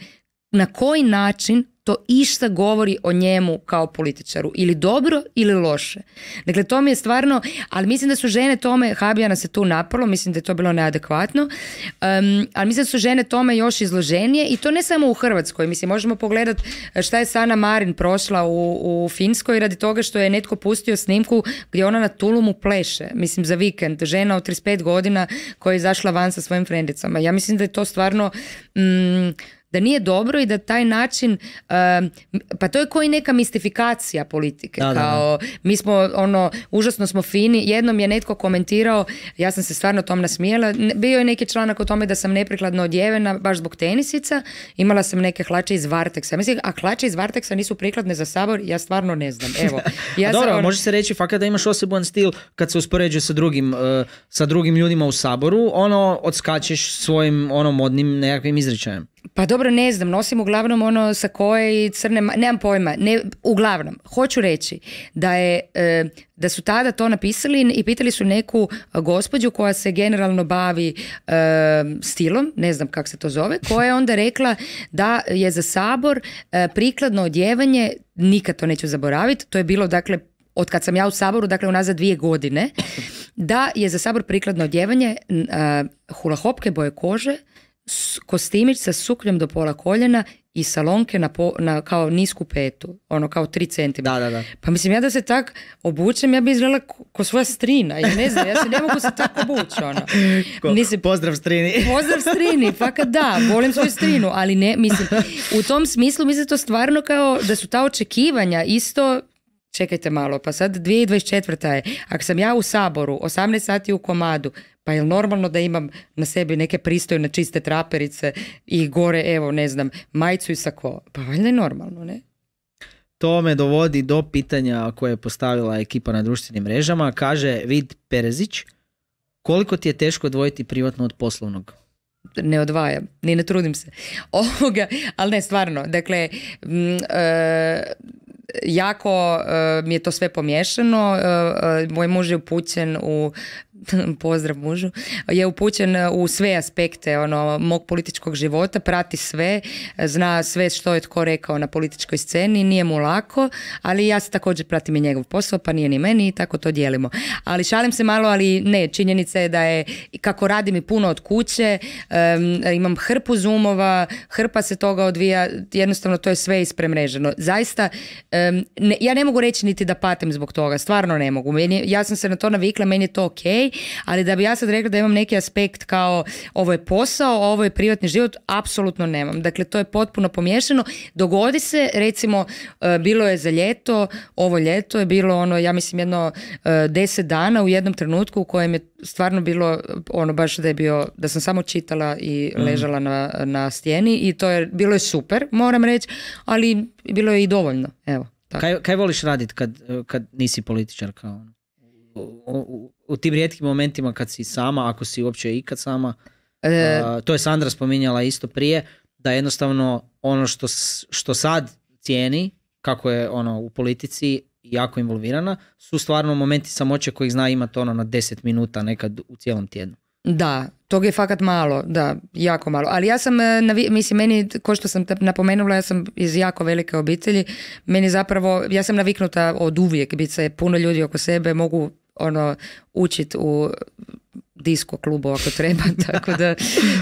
na koji način to išta govori o njemu kao političaru ili dobro ili loše dakle to mi je stvarno ali mislim da su žene tome Habijana se tu napalo mislim da je to bilo neadekvatno ali mislim da su žene tome još izloženije i to ne samo u Hrvatskoj mislim možemo pogledati šta je Sana Marin prošla u, u Finskoj radi toga što je netko pustio snimku gdje ona na Tulumu pleše mislim za vikend žena od 35 godina koja je izašla van sa svojim frendicama ja mislim da je to stvarno mm, da nije dobro i da taj način pa to je koji neka mistifikacija politike kao mi smo ono užasno smo fini jednom je netko komentirao ja sam se stvarno tom nasmijela bio je neki članak o tome da sam neprikladno odjevena baš zbog tenisica imala sam neke hlače iz Varteksa mislim a hlače iz Varteksa nisu prikladne za sabor ja stvarno ne znam evo <laughs> ja dobro može se reći fakat da
imaš osebujan stil kad se uspoređuje sa drugim eh, sa drugim ljudima u saboru ono odskačeš svojim ono modnim nekakvim izričajem
pa dobro, ne znam, nosim uglavnom ono sa koje i crne, nemam pojma, ne, uglavnom, hoću reći da je, e, da su tada to napisali i pitali su neku gospođu koja se generalno bavi e, stilom, ne znam kako se to zove, koja je onda rekla da je za sabor e, prikladno odjevanje, nikad to neću zaboraviti, to je bilo dakle od kad sam ja u saboru, dakle unazad dvije godine, da je za sabor prikladno odjevanje hulahopke boje kože, kostimić sa sukljom do pola koljena i salonke na, na kao nisku petu, ono kao 3 cm. Pa mislim, ja da se tak obučem, ja bi izgledala ko, svoja strina, ja ne znam, ja se ne mogu
se tako obući, ono. mislim, pozdrav strini.
Pozdrav strini, fakat da, volim svoju strinu, ali ne, mislim, u tom smislu mislim to stvarno kao da su ta očekivanja isto, čekajte malo, pa sad 2024. je, ako sam ja u Saboru, 18 sati u komadu, pa je normalno da imam na sebi neke pristojne čiste traperice i gore, evo, ne znam, majcu i sako? Pa valjda je normalno, ne?
To me dovodi do pitanja koje je postavila ekipa na društvenim mrežama. Kaže Vid Perezić, koliko ti je teško odvojiti privatno od poslovnog?
ne odvajam, ni ne trudim se. <laughs> Ovoga, ali ne, stvarno, dakle, e, jako e, mi je to sve pomiješano. E, moj muž je upućen u <laughs> pozdrav mužu, je upućen u sve aspekte ono, mog političkog života, prati sve, zna sve što je tko rekao na političkoj sceni, nije mu lako, ali ja se također pratim i njegov posao, pa nije ni meni i tako to dijelimo. Ali šalim se malo, ali ne, činjenica je da je, kako radim i puno od kuće, imam hrpu zoomova, hrpa se toga odvija, jednostavno to je sve ispremreženo. Zaista, ja ne mogu reći niti da patim zbog toga, stvarno ne mogu. Meni, ja sam se na to navikla, meni je to ok, ali da bi ja sad rekla da imam neki aspekt kao ovo je posao, ovo je privatni život, apsolutno nemam. Dakle, to je potpuno pomiješano. Dogodi se, recimo, e, bilo je za ljeto, ovo ljeto je bilo ono, ja mislim, jedno e, deset dana u jednom trenutku u kojem je stvarno bilo ono baš da je bio, da sam samo čitala i mhm. ležala na, na stijeni i to je, bilo je super, moram reći, ali bilo je i dovoljno, evo.
Tako. Kaj, kaj voliš raditi kad, kad nisi političar kao ono? u tim rijetkim momentima kad si sama, ako si uopće ikad sama, e, to je Sandra spominjala isto prije, da jednostavno ono što, što sad cijeni, kako je ono u politici jako involvirana, su stvarno momenti samoće kojih zna imati ono na 10 minuta nekad u cijelom tjednu.
Da, tog je fakat malo, da, jako malo. Ali ja sam, e, mislim, meni, ko što sam napomenula, ja sam iz jako velike obitelji, meni zapravo, ja sam naviknuta od uvijek biti se puno ljudi oko sebe, mogu ono učit u disko klubu ako treba, <laughs> tako da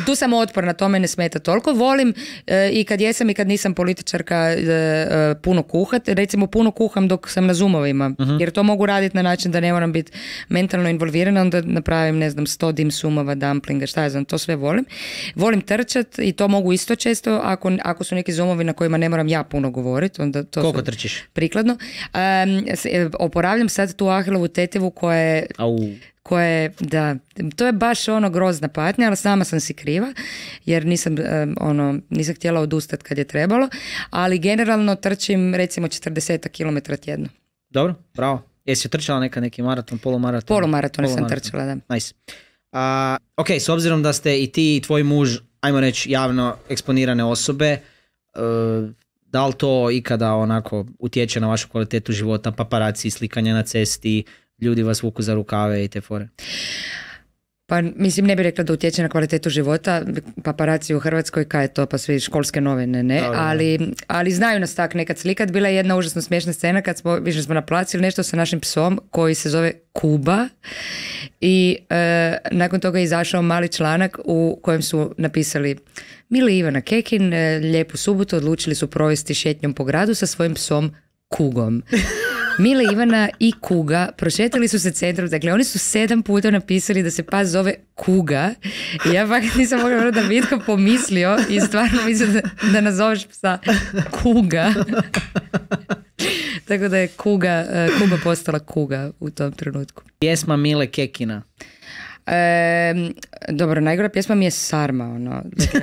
tu sam otporna, to tome ne smeta toliko. Volim eh, i kad jesam i kad nisam političarka eh, eh, puno kuhat, recimo puno kuham dok sam na zoomovima, mhm. jer to mogu raditi na način da ne moram biti mentalno involvirana, onda napravim, ne znam, sto dim sumova, dumplinga, šta ja znam, to sve volim. Volim trčat i to mogu isto često, ako, ako su neki zoomovi na kojima ne moram ja puno govoriti, onda to Koliko trčiš? Prikladno. oporavljam sad tu Ahilovu tetivu koja je... Au koje, da, to je baš ono grozna patnja, ali sama sam si kriva jer nisam, ono, nisam htjela odustati kad je trebalo, ali generalno trčim recimo 40 km tjedno.
Dobro, bravo. Jesi trčala neka neki maraton, polumaraton? Polumaraton sam trčala, da. Nice. A, ok, s obzirom da ste i ti i tvoj muž, ajmo reći, javno eksponirane osobe, e, da li to ikada onako utječe na vašu kvalitetu života, paparaci, slikanje na cesti, ljudi vas vuku za rukave i te fore?
Pa mislim ne bih rekla da utječe na kvalitetu života, paparaci u Hrvatskoj, kaj je to, pa svi školske novine, ne, ali, ali znaju nas tak nekad slikat, bila je jedna užasno smiješna scena kad smo, više smo na nešto sa našim psom koji se zove Kuba i e, nakon toga je izašao mali članak u kojem su napisali Mili Ivana Kekin, e, lijepu subotu odlučili su provesti šetnjom po gradu sa svojim psom Kugom. <laughs> Mile Ivana i Kuga prošetali su se centrom, dakle oni su sedam puta napisali da se pas zove Kuga i ja pak nisam mogla ono da vidim pomislio i stvarno mislim da, da nazoveš psa Kuga. Tako da je Kuga, e, kuga postala Kuga u tom trenutku. Pjesma Mile Kekina dobro, najgora pjesma mi je Sarma, ono. Dakle,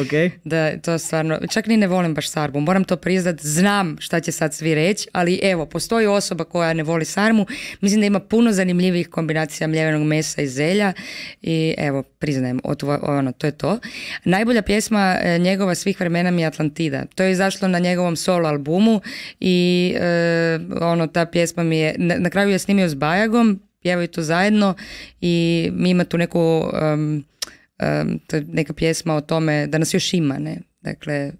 <laughs> ok. <laughs> Da, to stvarno, čak ni ne volim baš Sarmu, moram to priznat, znam šta će sad svi reći, ali evo, postoji osoba koja ne voli Sarmu, mislim da ima puno zanimljivih kombinacija mljevenog mesa i zelja i evo, priznajem, ono, to je to. Najbolja pjesma e, njegova svih vremena mi je Atlantida. To je izašlo na njegovom solo albumu i e, ono, ta pjesma mi je, na, na kraju je snimio s Bajagom, pjevaju to zajedno i mi ima tu neku to neka pjesma o tome da nas još ima, ne? Dakle,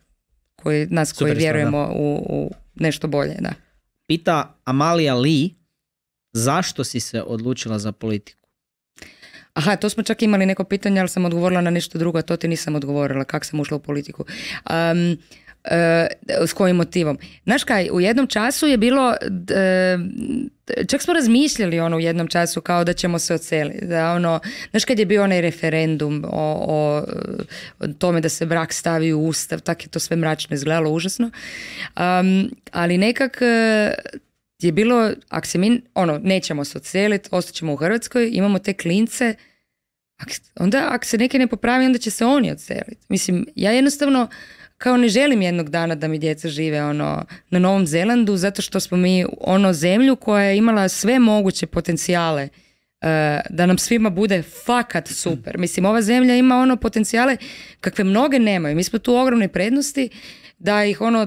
koji, nas koji vjerujemo u, nešto bolje, da.
Pita Amalija Lee,
zašto si se odlučila za politiku? Aha, to smo čak imali neko pitanje, ali sam odgovorila na nešto drugo, a to ti nisam odgovorila, kak sam ušla u politiku. E, s kojim motivom. Znaš kaj, u jednom času je bilo, e, čak smo razmišljali ono u jednom času kao da ćemo se oceliti. Da ono, znaš kad je bio onaj referendum o, o, tome da se brak stavi u ustav, tako je to sve mračno izgledalo, užasno. ali nekak e, je bilo, ako se mi, ono, nećemo se oceliti ostaćemo u Hrvatskoj, imamo te klince, onda ako se neke ne popravi, onda će se oni oceliti. Mislim, ja jednostavno kao ne želim jednog dana da mi djeca žive ono na Novom Zelandu zato što smo mi ono zemlju koja je imala sve moguće potencijale e, da nam svima bude fakat super. Mislim, ova zemlja ima ono potencijale kakve mnoge nemaju. Mi smo tu ogromne prednosti da ih ono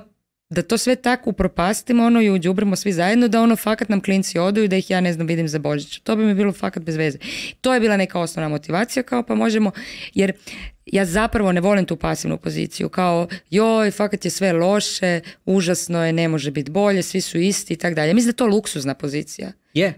da to sve tako upropastimo ono i uđubrimo svi zajedno da ono fakat nam klinci odu i da ih ja ne znam vidim za Božić. To bi mi bilo fakat bez veze. To je bila neka osnovna motivacija kao pa možemo jer ja zapravo ne volim tu pasivnu poziciju, kao joj, fakat je sve loše, užasno je, ne može biti bolje, svi su isti i tako dalje. Mislim da je to luksuzna pozicija. Je,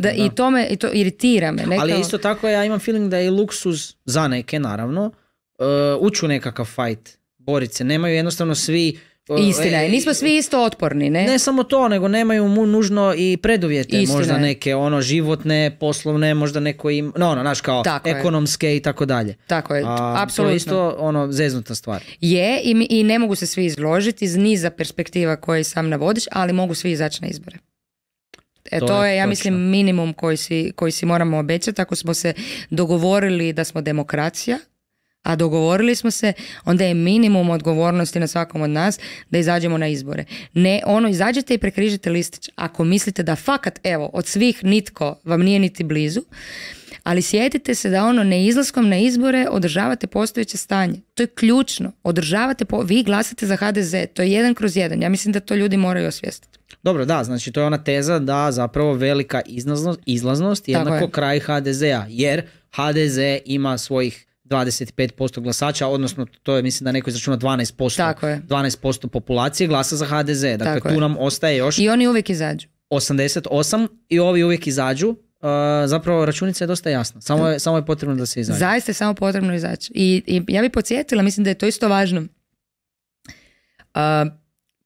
da, I to me i to iritira me. Ali isto tako ja imam feeling da je luksuz
za neke, naravno, e, Uču nekakav fight, borit se. Nemaju jednostavno svi Istina je, nismo svi isto otporni, ne? Ne samo to, nego nemaju mu nužno i preduvjete, Istina možda neke ono životne, poslovne, možda neko im, no ono, znaš kao ekonomske i tako dalje.
Tako je, apsolutno. To je isto
ono zeznuta stvar.
Je i, i ne mogu se svi izložiti iz niza perspektiva koje sam navodiš, ali mogu svi izaći na izbore. E, to, je, ja mislim, minimum koji si, koji si moramo obećati. Ako smo se dogovorili da smo demokracija, a dogovorili smo se, onda je minimum odgovornosti na svakom od nas da izađemo na izbore. Ne, ono, izađete i prekrižite listić ako mislite da fakat, evo, od svih nitko vam nije niti blizu, ali sjetite se da ono neizlaskom na izbore održavate postojeće stanje. To je ključno. Održavate, po... vi glasate za HDZ, to je jedan kroz jedan. Ja mislim da to ljudi moraju osvijestiti.
Dobro, da, znači to je ona teza da zapravo velika izlaznost, izlaznost jednako kraj HDZ-a, jer HDZ ima svojih 25% glasača, odnosno to je mislim da neko izračuna 12%, je. 12% populacije glasa za HDZ. Dakle, Tako tu nam ostaje još... I oni uvijek izađu. 88 i ovi uvijek izađu. Uh, zapravo računica je dosta jasna. Samo je, samo je potrebno da se izađe. Zaista
je samo potrebno izaći. I, i ja bih podsjetila, mislim da je to isto važno. E,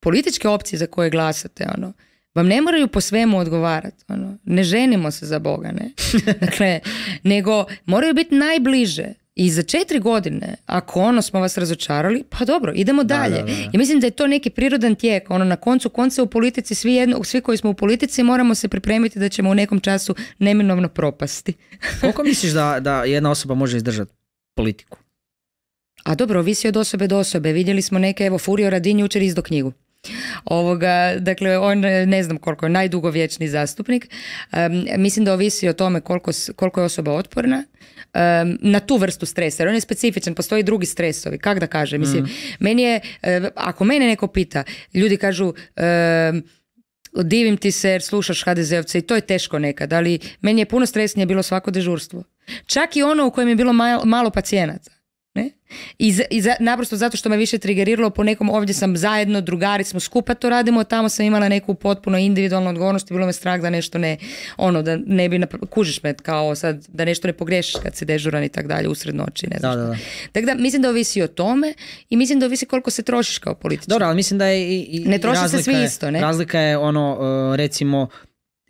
političke opcije za koje glasate, ono, vam ne moraju po svemu odgovarati. Ono. Ne ženimo se za Boga, ne? <laughs> Dakle, nego moraju biti najbliže i za četiri godine, ako ono smo vas razočarali, pa dobro, idemo dalje. Da, I mislim da je to neki prirodan tijek. Ono, na koncu konca u politici, svi, jedno, svi koji smo u politici moramo se pripremiti da ćemo u nekom času neminovno propasti.
<laughs> Koliko misliš da, da jedna osoba može izdržati politiku?
A dobro, ovisi od osobe do osobe. Vidjeli smo neke, evo, Furio Radin jučer izdo knjigu. Ovoga, dakle, on ne znam koliko je najdugovječni zastupnik. mislim da ovisi o tome koliko, koliko je osoba otporna na tu vrstu stresa. Jer on je specifičan, postoji drugi stresovi. Kak da kažem? Mislim, mm. meni je, ako mene neko pita, ljudi kažu divim ti se jer slušaš HDZ-ovce i to je teško nekad, ali meni je puno stresnije bilo svako dežurstvo. Čak i ono u kojem je bilo malo pacijenata. Ne? I, za, i za, naprosto zato što me više trigeriralo po nekom ovdje sam zajedno, drugari smo skupa to radimo, tamo sam imala neku potpuno individualnu odgovornost i bilo me strah da nešto ne, ono, da ne bi, napra- kužiš me kao sad, da nešto ne pogrešiš kad si dežuran i tako dalje, usred noći, ne znam. Da, da, da. Tako da, mislim da ovisi o tome i mislim da ovisi koliko se trošiš kao političar. Dobro, ali mislim da je i, ne troši se svi isto, ne? Razlika
je ono, e, recimo,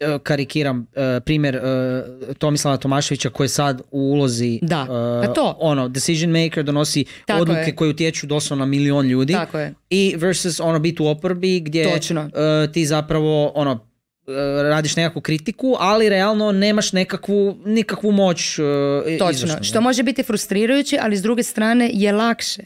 E, karikiram e, primjer e, Tomislava Tomaševića koji je sad u ulozi da. Pa to. ono decision maker donosi Tako odluke koje utječu doslovno na milion ljudi i versus ono biti u oporbi gdje ti zapravo ono radiš nekakvu kritiku, ali
realno nemaš nekakvu, nikakvu moć Točno, što može biti frustrirajuće, ali s druge strane je lakše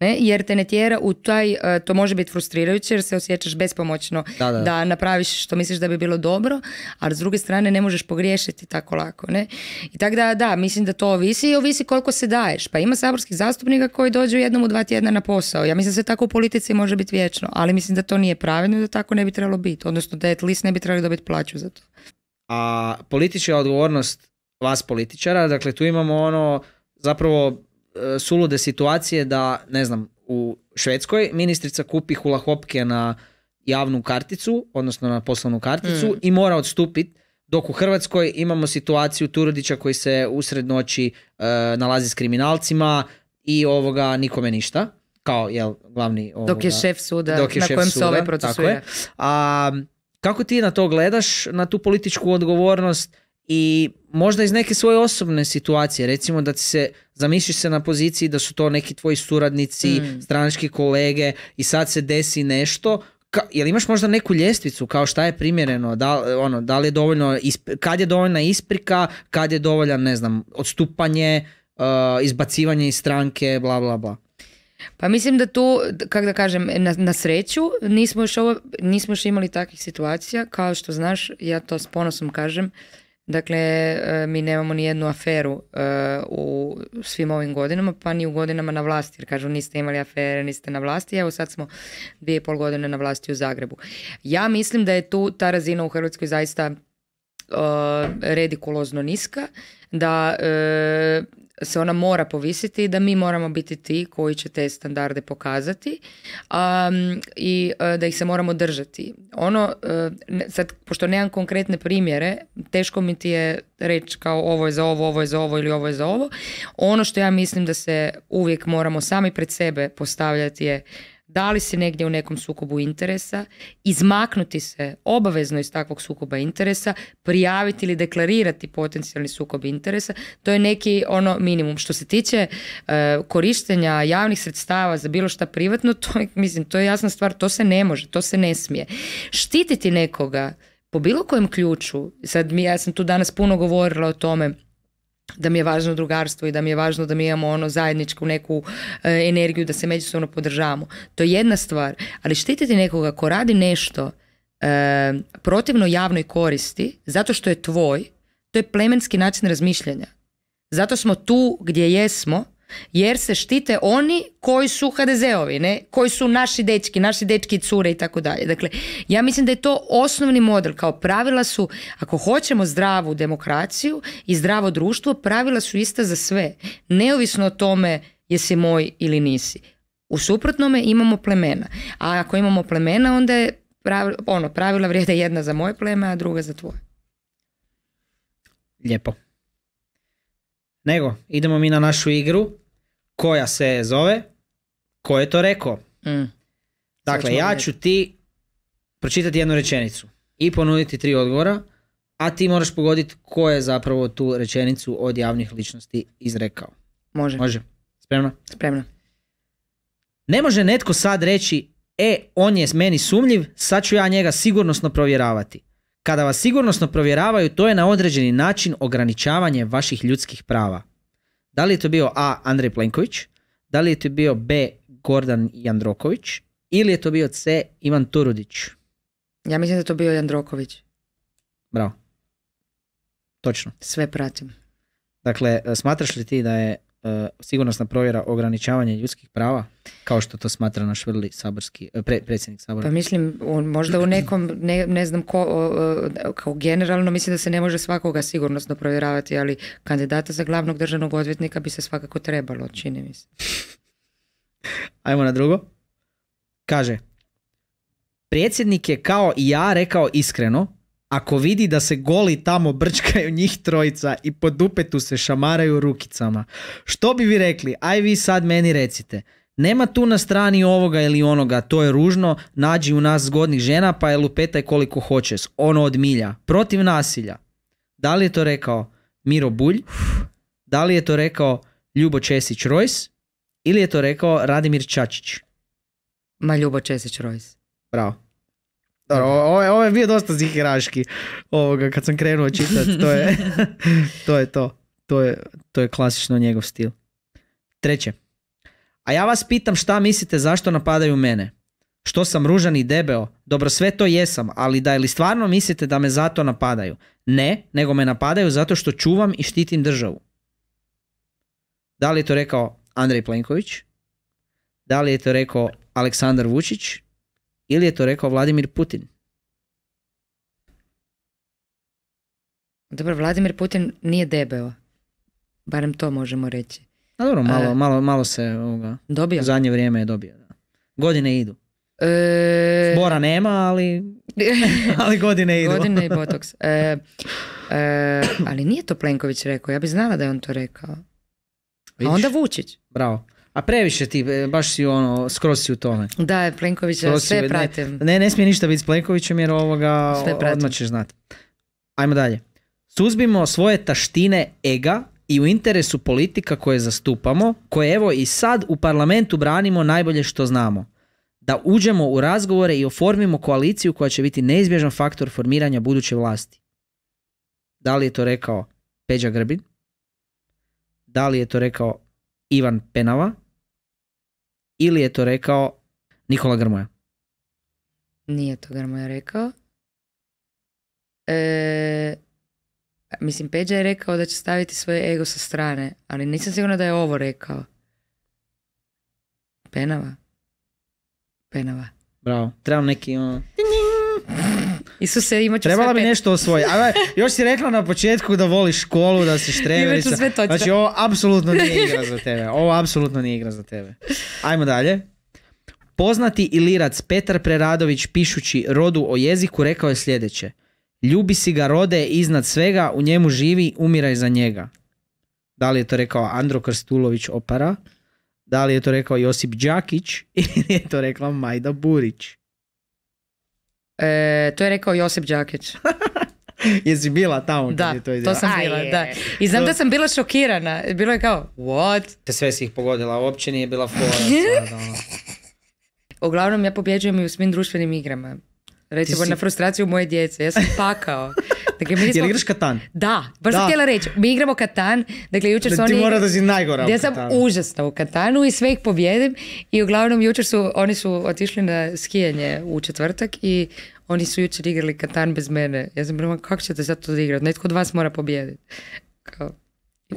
ne? jer te ne tjera u taj, e, to može biti frustrirajuće jer se osjećaš bespomoćno da, napraviš što misliš da bi bilo dobro, ali s druge strane ne možeš pogriješiti tako lako. Ne? I tako da, da, mislim da to ovisi i ovisi koliko se daješ. Pa ima saborskih zastupnika koji dođu jednom u dva tjedna na posao. Ja mislim da se tako u politici može biti vječno, ali mislim da to nije pravedno i da tako ne bi trebalo biti. Odnosno da at least ne bi trebali dobiti plaću za to.
A politička odgovornost vas političara, dakle tu imamo ono zapravo E, sulude situacije da, ne znam, u Švedskoj ministrica kupi hula hopke na javnu karticu, odnosno na poslovnu karticu mm. i mora odstupiti dok u Hrvatskoj imamo situaciju Turudića koji se usred noći e, nalazi s kriminalcima i ovoga nikome ništa kao jel glavni dok je šef suda dok je na šef kojem suda, ovaj se A, kako ti na to gledaš, na tu političku odgovornost i možda iz neke svoje osobne situacije, recimo da ti se zamisliš se na poziciji da su to neki tvoji suradnici, mm. stranački kolege i sad se desi nešto, ka, jel imaš možda neku ljestvicu kao šta je primjereno, da, ono, da li je dovoljno, kad je dovoljna isprika, kad je dovoljan, ne znam, odstupanje, uh, izbacivanje
iz stranke, bla bla bla. Pa mislim da tu, kako da kažem, na, na sreću nismo još, ovo, nismo još imali takvih situacija, kao što znaš, ja to s ponosom kažem, Dakle, e, mi nemamo ni jednu aferu e, u svim ovim godinama, pa ni u godinama na vlasti, jer kažu niste imali afere, niste na vlasti, evo sad smo dvije i pol godine na vlasti u Zagrebu. Ja mislim da je tu ta razina u Hrvatskoj zaista e, redikulozno niska, da se ona mora povisiti i da mi moramo biti ti koji će te standarde pokazati um, i e, da ih se moramo držati. Ono, e, sad, pošto nemam konkretne primjere, teško mi ti je reći kao ovo je za ovo, ovo je za ovo ili ovo je za ovo. Ono što ja mislim da se uvijek moramo sami pred sebe postavljati je da li si negdje u nekom sukobu interesa, izmaknuti se obavezno iz takvog sukoba interesa, prijaviti ili deklarirati potencijalni sukob interesa, to je neki ono minimum. Što se tiče e, korištenja javnih sredstava za bilo šta privatno, to je, mislim, to je jasna stvar, to se ne može, to se ne smije. Štititi nekoga po bilo kojem ključu, sad mi, ja sam tu danas puno govorila o tome, da mi je važno drugarstvo i da mi je važno da mi imamo ono zajedničku neku e, energiju da se međusobno podržavamo. To je jedna stvar, ali štititi nekoga ko radi nešto e, protivno javnoj koristi zato što je tvoj, to je plemenski način razmišljanja. Zato smo tu gdje jesmo jer se štite oni koji su HDZ-ovi, ne? koji su naši dečki, naši dečki cure i tako dalje. Dakle, ja mislim da je to osnovni model. Kao pravila su, ako hoćemo zdravu demokraciju i zdravo društvo, pravila su ista za sve. Neovisno o tome jesi moj ili nisi. U suprotnome imamo plemena. A ako imamo plemena, onda je pravila, ono, pravila vrijede jedna za moje pleme, a druga za tvoje.
Lijepo. Nego, idemo mi na našu igru koja se zove ko je to rekao. Mm. Dakle, ja ću ti pročitati jednu rečenicu i ponuditi tri odgovora, a ti moraš pogoditi ko je zapravo tu rečenicu od javnih ličnosti izrekao. Može. Može. Spremna? Spremna. Ne može netko sad reći, e, on je meni sumljiv, sad ću ja njega sigurnosno provjeravati. Kada vas sigurnosno provjeravaju, to je na određeni način ograničavanje vaših ljudskih prava. Da li je to bio A. Andrej Plenković, da li je to bio B. Gordan Jandroković ili je to bio C. Ivan Turudić? Ja mislim da je to bio Jandroković. Bravo. Točno. Sve pratim. Dakle, smatraš li ti da je E, sigurnosna provjera ograničavanja ljudskih prava, kao što to smatra naš vrli saborski, e, predsjednik sabora?
Pa mislim, on možda u nekom, ne, znam ko, kao generalno, mislim da se ne može svakoga sigurnosno provjeravati, ali kandidata za glavnog državnog odvjetnika bi se svakako trebalo, čini mi se.
<laughs> Ajmo na drugo. Kaže, predsjednik je kao i ja rekao iskreno ako vidi da se goli tamo brčkaju njih trojica i po dupetu se šamaraju rukicama. Što bi vi rekli? Aj vi sad meni recite. Nema tu na strani ovoga ili onoga, to je ružno, nađi u nas zgodnih žena pa je lupetaj koliko hoćeš, ono od milja, protiv nasilja. Da li je to rekao Miro Bulj? Da li je to rekao Ljubo Česić Rojs? Ili je to rekao Radimir Čačić? Ma Ljubo Česić Rojs. Bravo ovo, je, bio dosta zihiraški, ovoga, kad sam krenuo čitati, to je <laughs> to. Je to. To, je, to je klasično njegov stil. Treće. A ja vas pitam šta mislite zašto napadaju mene? Što sam ružan i debeo? Dobro, sve to jesam, ali da li stvarno mislite da me zato napadaju? Ne, nego me napadaju zato što čuvam i štitim državu. Da li je to rekao Andrej Plenković? Da li je to rekao Aleksandar Vučić? Ili je to rekao Vladimir Putin?
Dobro, Vladimir Putin nije debeo. Barem to možemo reći.
A dobro, malo, e, malo, malo se ovoga, zadnje vrijeme je dobio. Da. Godine idu. E...
Bora nema, ali, <laughs> ali godine idu. godine i <laughs> botoks. E, e, ali nije to Plenković rekao, ja bih znala da je on to rekao. A onda Vučić.
Bravo. A previše ti, e, baš si ono, skroz si u tome.
Da, Plenkovića sve u, pratim.
Ne, ne, smije ništa biti s Plenkovićem jer ovoga odmah ćeš znati. Ajmo dalje. Suzbimo svoje taštine ega i u interesu politika koje zastupamo, koje evo i sad u parlamentu branimo najbolje što znamo. Da uđemo u razgovore i oformimo koaliciju koja će biti neizbježan faktor formiranja buduće vlasti. Da li je to rekao Peđa Grbin? Da li je to rekao Ivan Penava? ili je to rekao Nikola Grmoja?
Nije to Grmoja rekao. E, mislim, Peđa je rekao da će staviti svoje ego sa strane, ali nisam sigurna da je ovo rekao. Penava. Penava. Bravo.
Trebam neki ono, Isuse, imat Trebala bi nešto osvojiti. A, još si rekla na početku da voliš školu, da si <laughs> štreverica. sve Znači ovo apsolutno nije igra za tebe. Ovo apsolutno nije igra za tebe. Ajmo dalje. Poznati ilirac Petar Preradović pišući rodu o jeziku rekao je sljedeće. Ljubi si ga rode iznad svega, u njemu živi, umiraj za njega. Da li je to rekao Andro Krstulović Opara? Da li je to rekao Josip Đakić? <laughs> Ili je to rekla Majda Burić?
E, to je rekao Josip Đakić. <laughs> Jesi bila tamo? Da, je to, to, sam bila, da. I znam da sam bila šokirana. Bilo je kao, what? Sve si ih
pogodila, uopće nije bila fora. <laughs>
Ono. Uglavnom ja pobjeđujem i u svim društvenim igrama. Recimo si... na frustraciju moje djece. Ja sam pakao. Dakle, mi smo... Jel igraš katan? Da, baš sam htjela reći. Mi igramo katan, dakle jučer da, dakle, su oni... Ti mora da si najgora Ja sam užasna u katanu i sve ih pobjedim i uglavnom jučer su, oni su otišli na skijanje u četvrtak i oni su jučer igrali katan bez mene. Ja sam prema, kako ćete sad to igrati? Netko od vas mora pobjediti. Kao,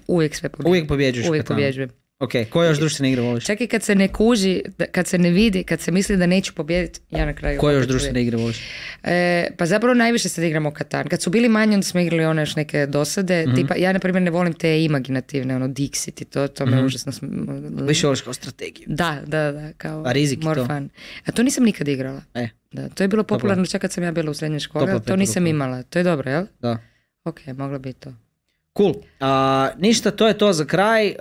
uvijek sve pobjedim. Uvijek pobjeđuješ Uvijek pobjeđujem. Ok, koje
još društvene igre voliš? Čak i kad se ne kuži, kad se ne vidi, kad se misli da neću pobijediti, ja na kraju... Koje još društvene igre voliš? E, pa zapravo najviše sad igramo Katan. Kad su bili manji, onda smo igrali one još neke dosade. Mhm. Tipa, ja na primjer ne volim te imaginativne, ono Dixit i to, to me mhm. užasno... Više voliš kao strategiju. Da, da, da. Kao A rizik to? A to nisam nikad igrala. E. Da, to je bilo popularno čak kad sam ja bila u srednjoj školi, to nisam imala. To je dobro, jel? Da. Ok, moglo bi to.
Cool. Uh, ništa, to je to za kraj. Uh,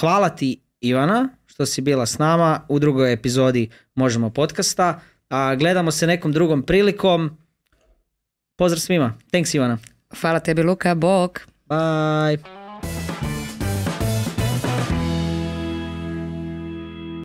hvala ti Ivana što si bila s nama u drugoj epizodi Možemo podcasta. Uh, gledamo se nekom drugom prilikom. Pozdrav svima. Thanks Ivana. Hvala tebi
Luka, bok. Bye.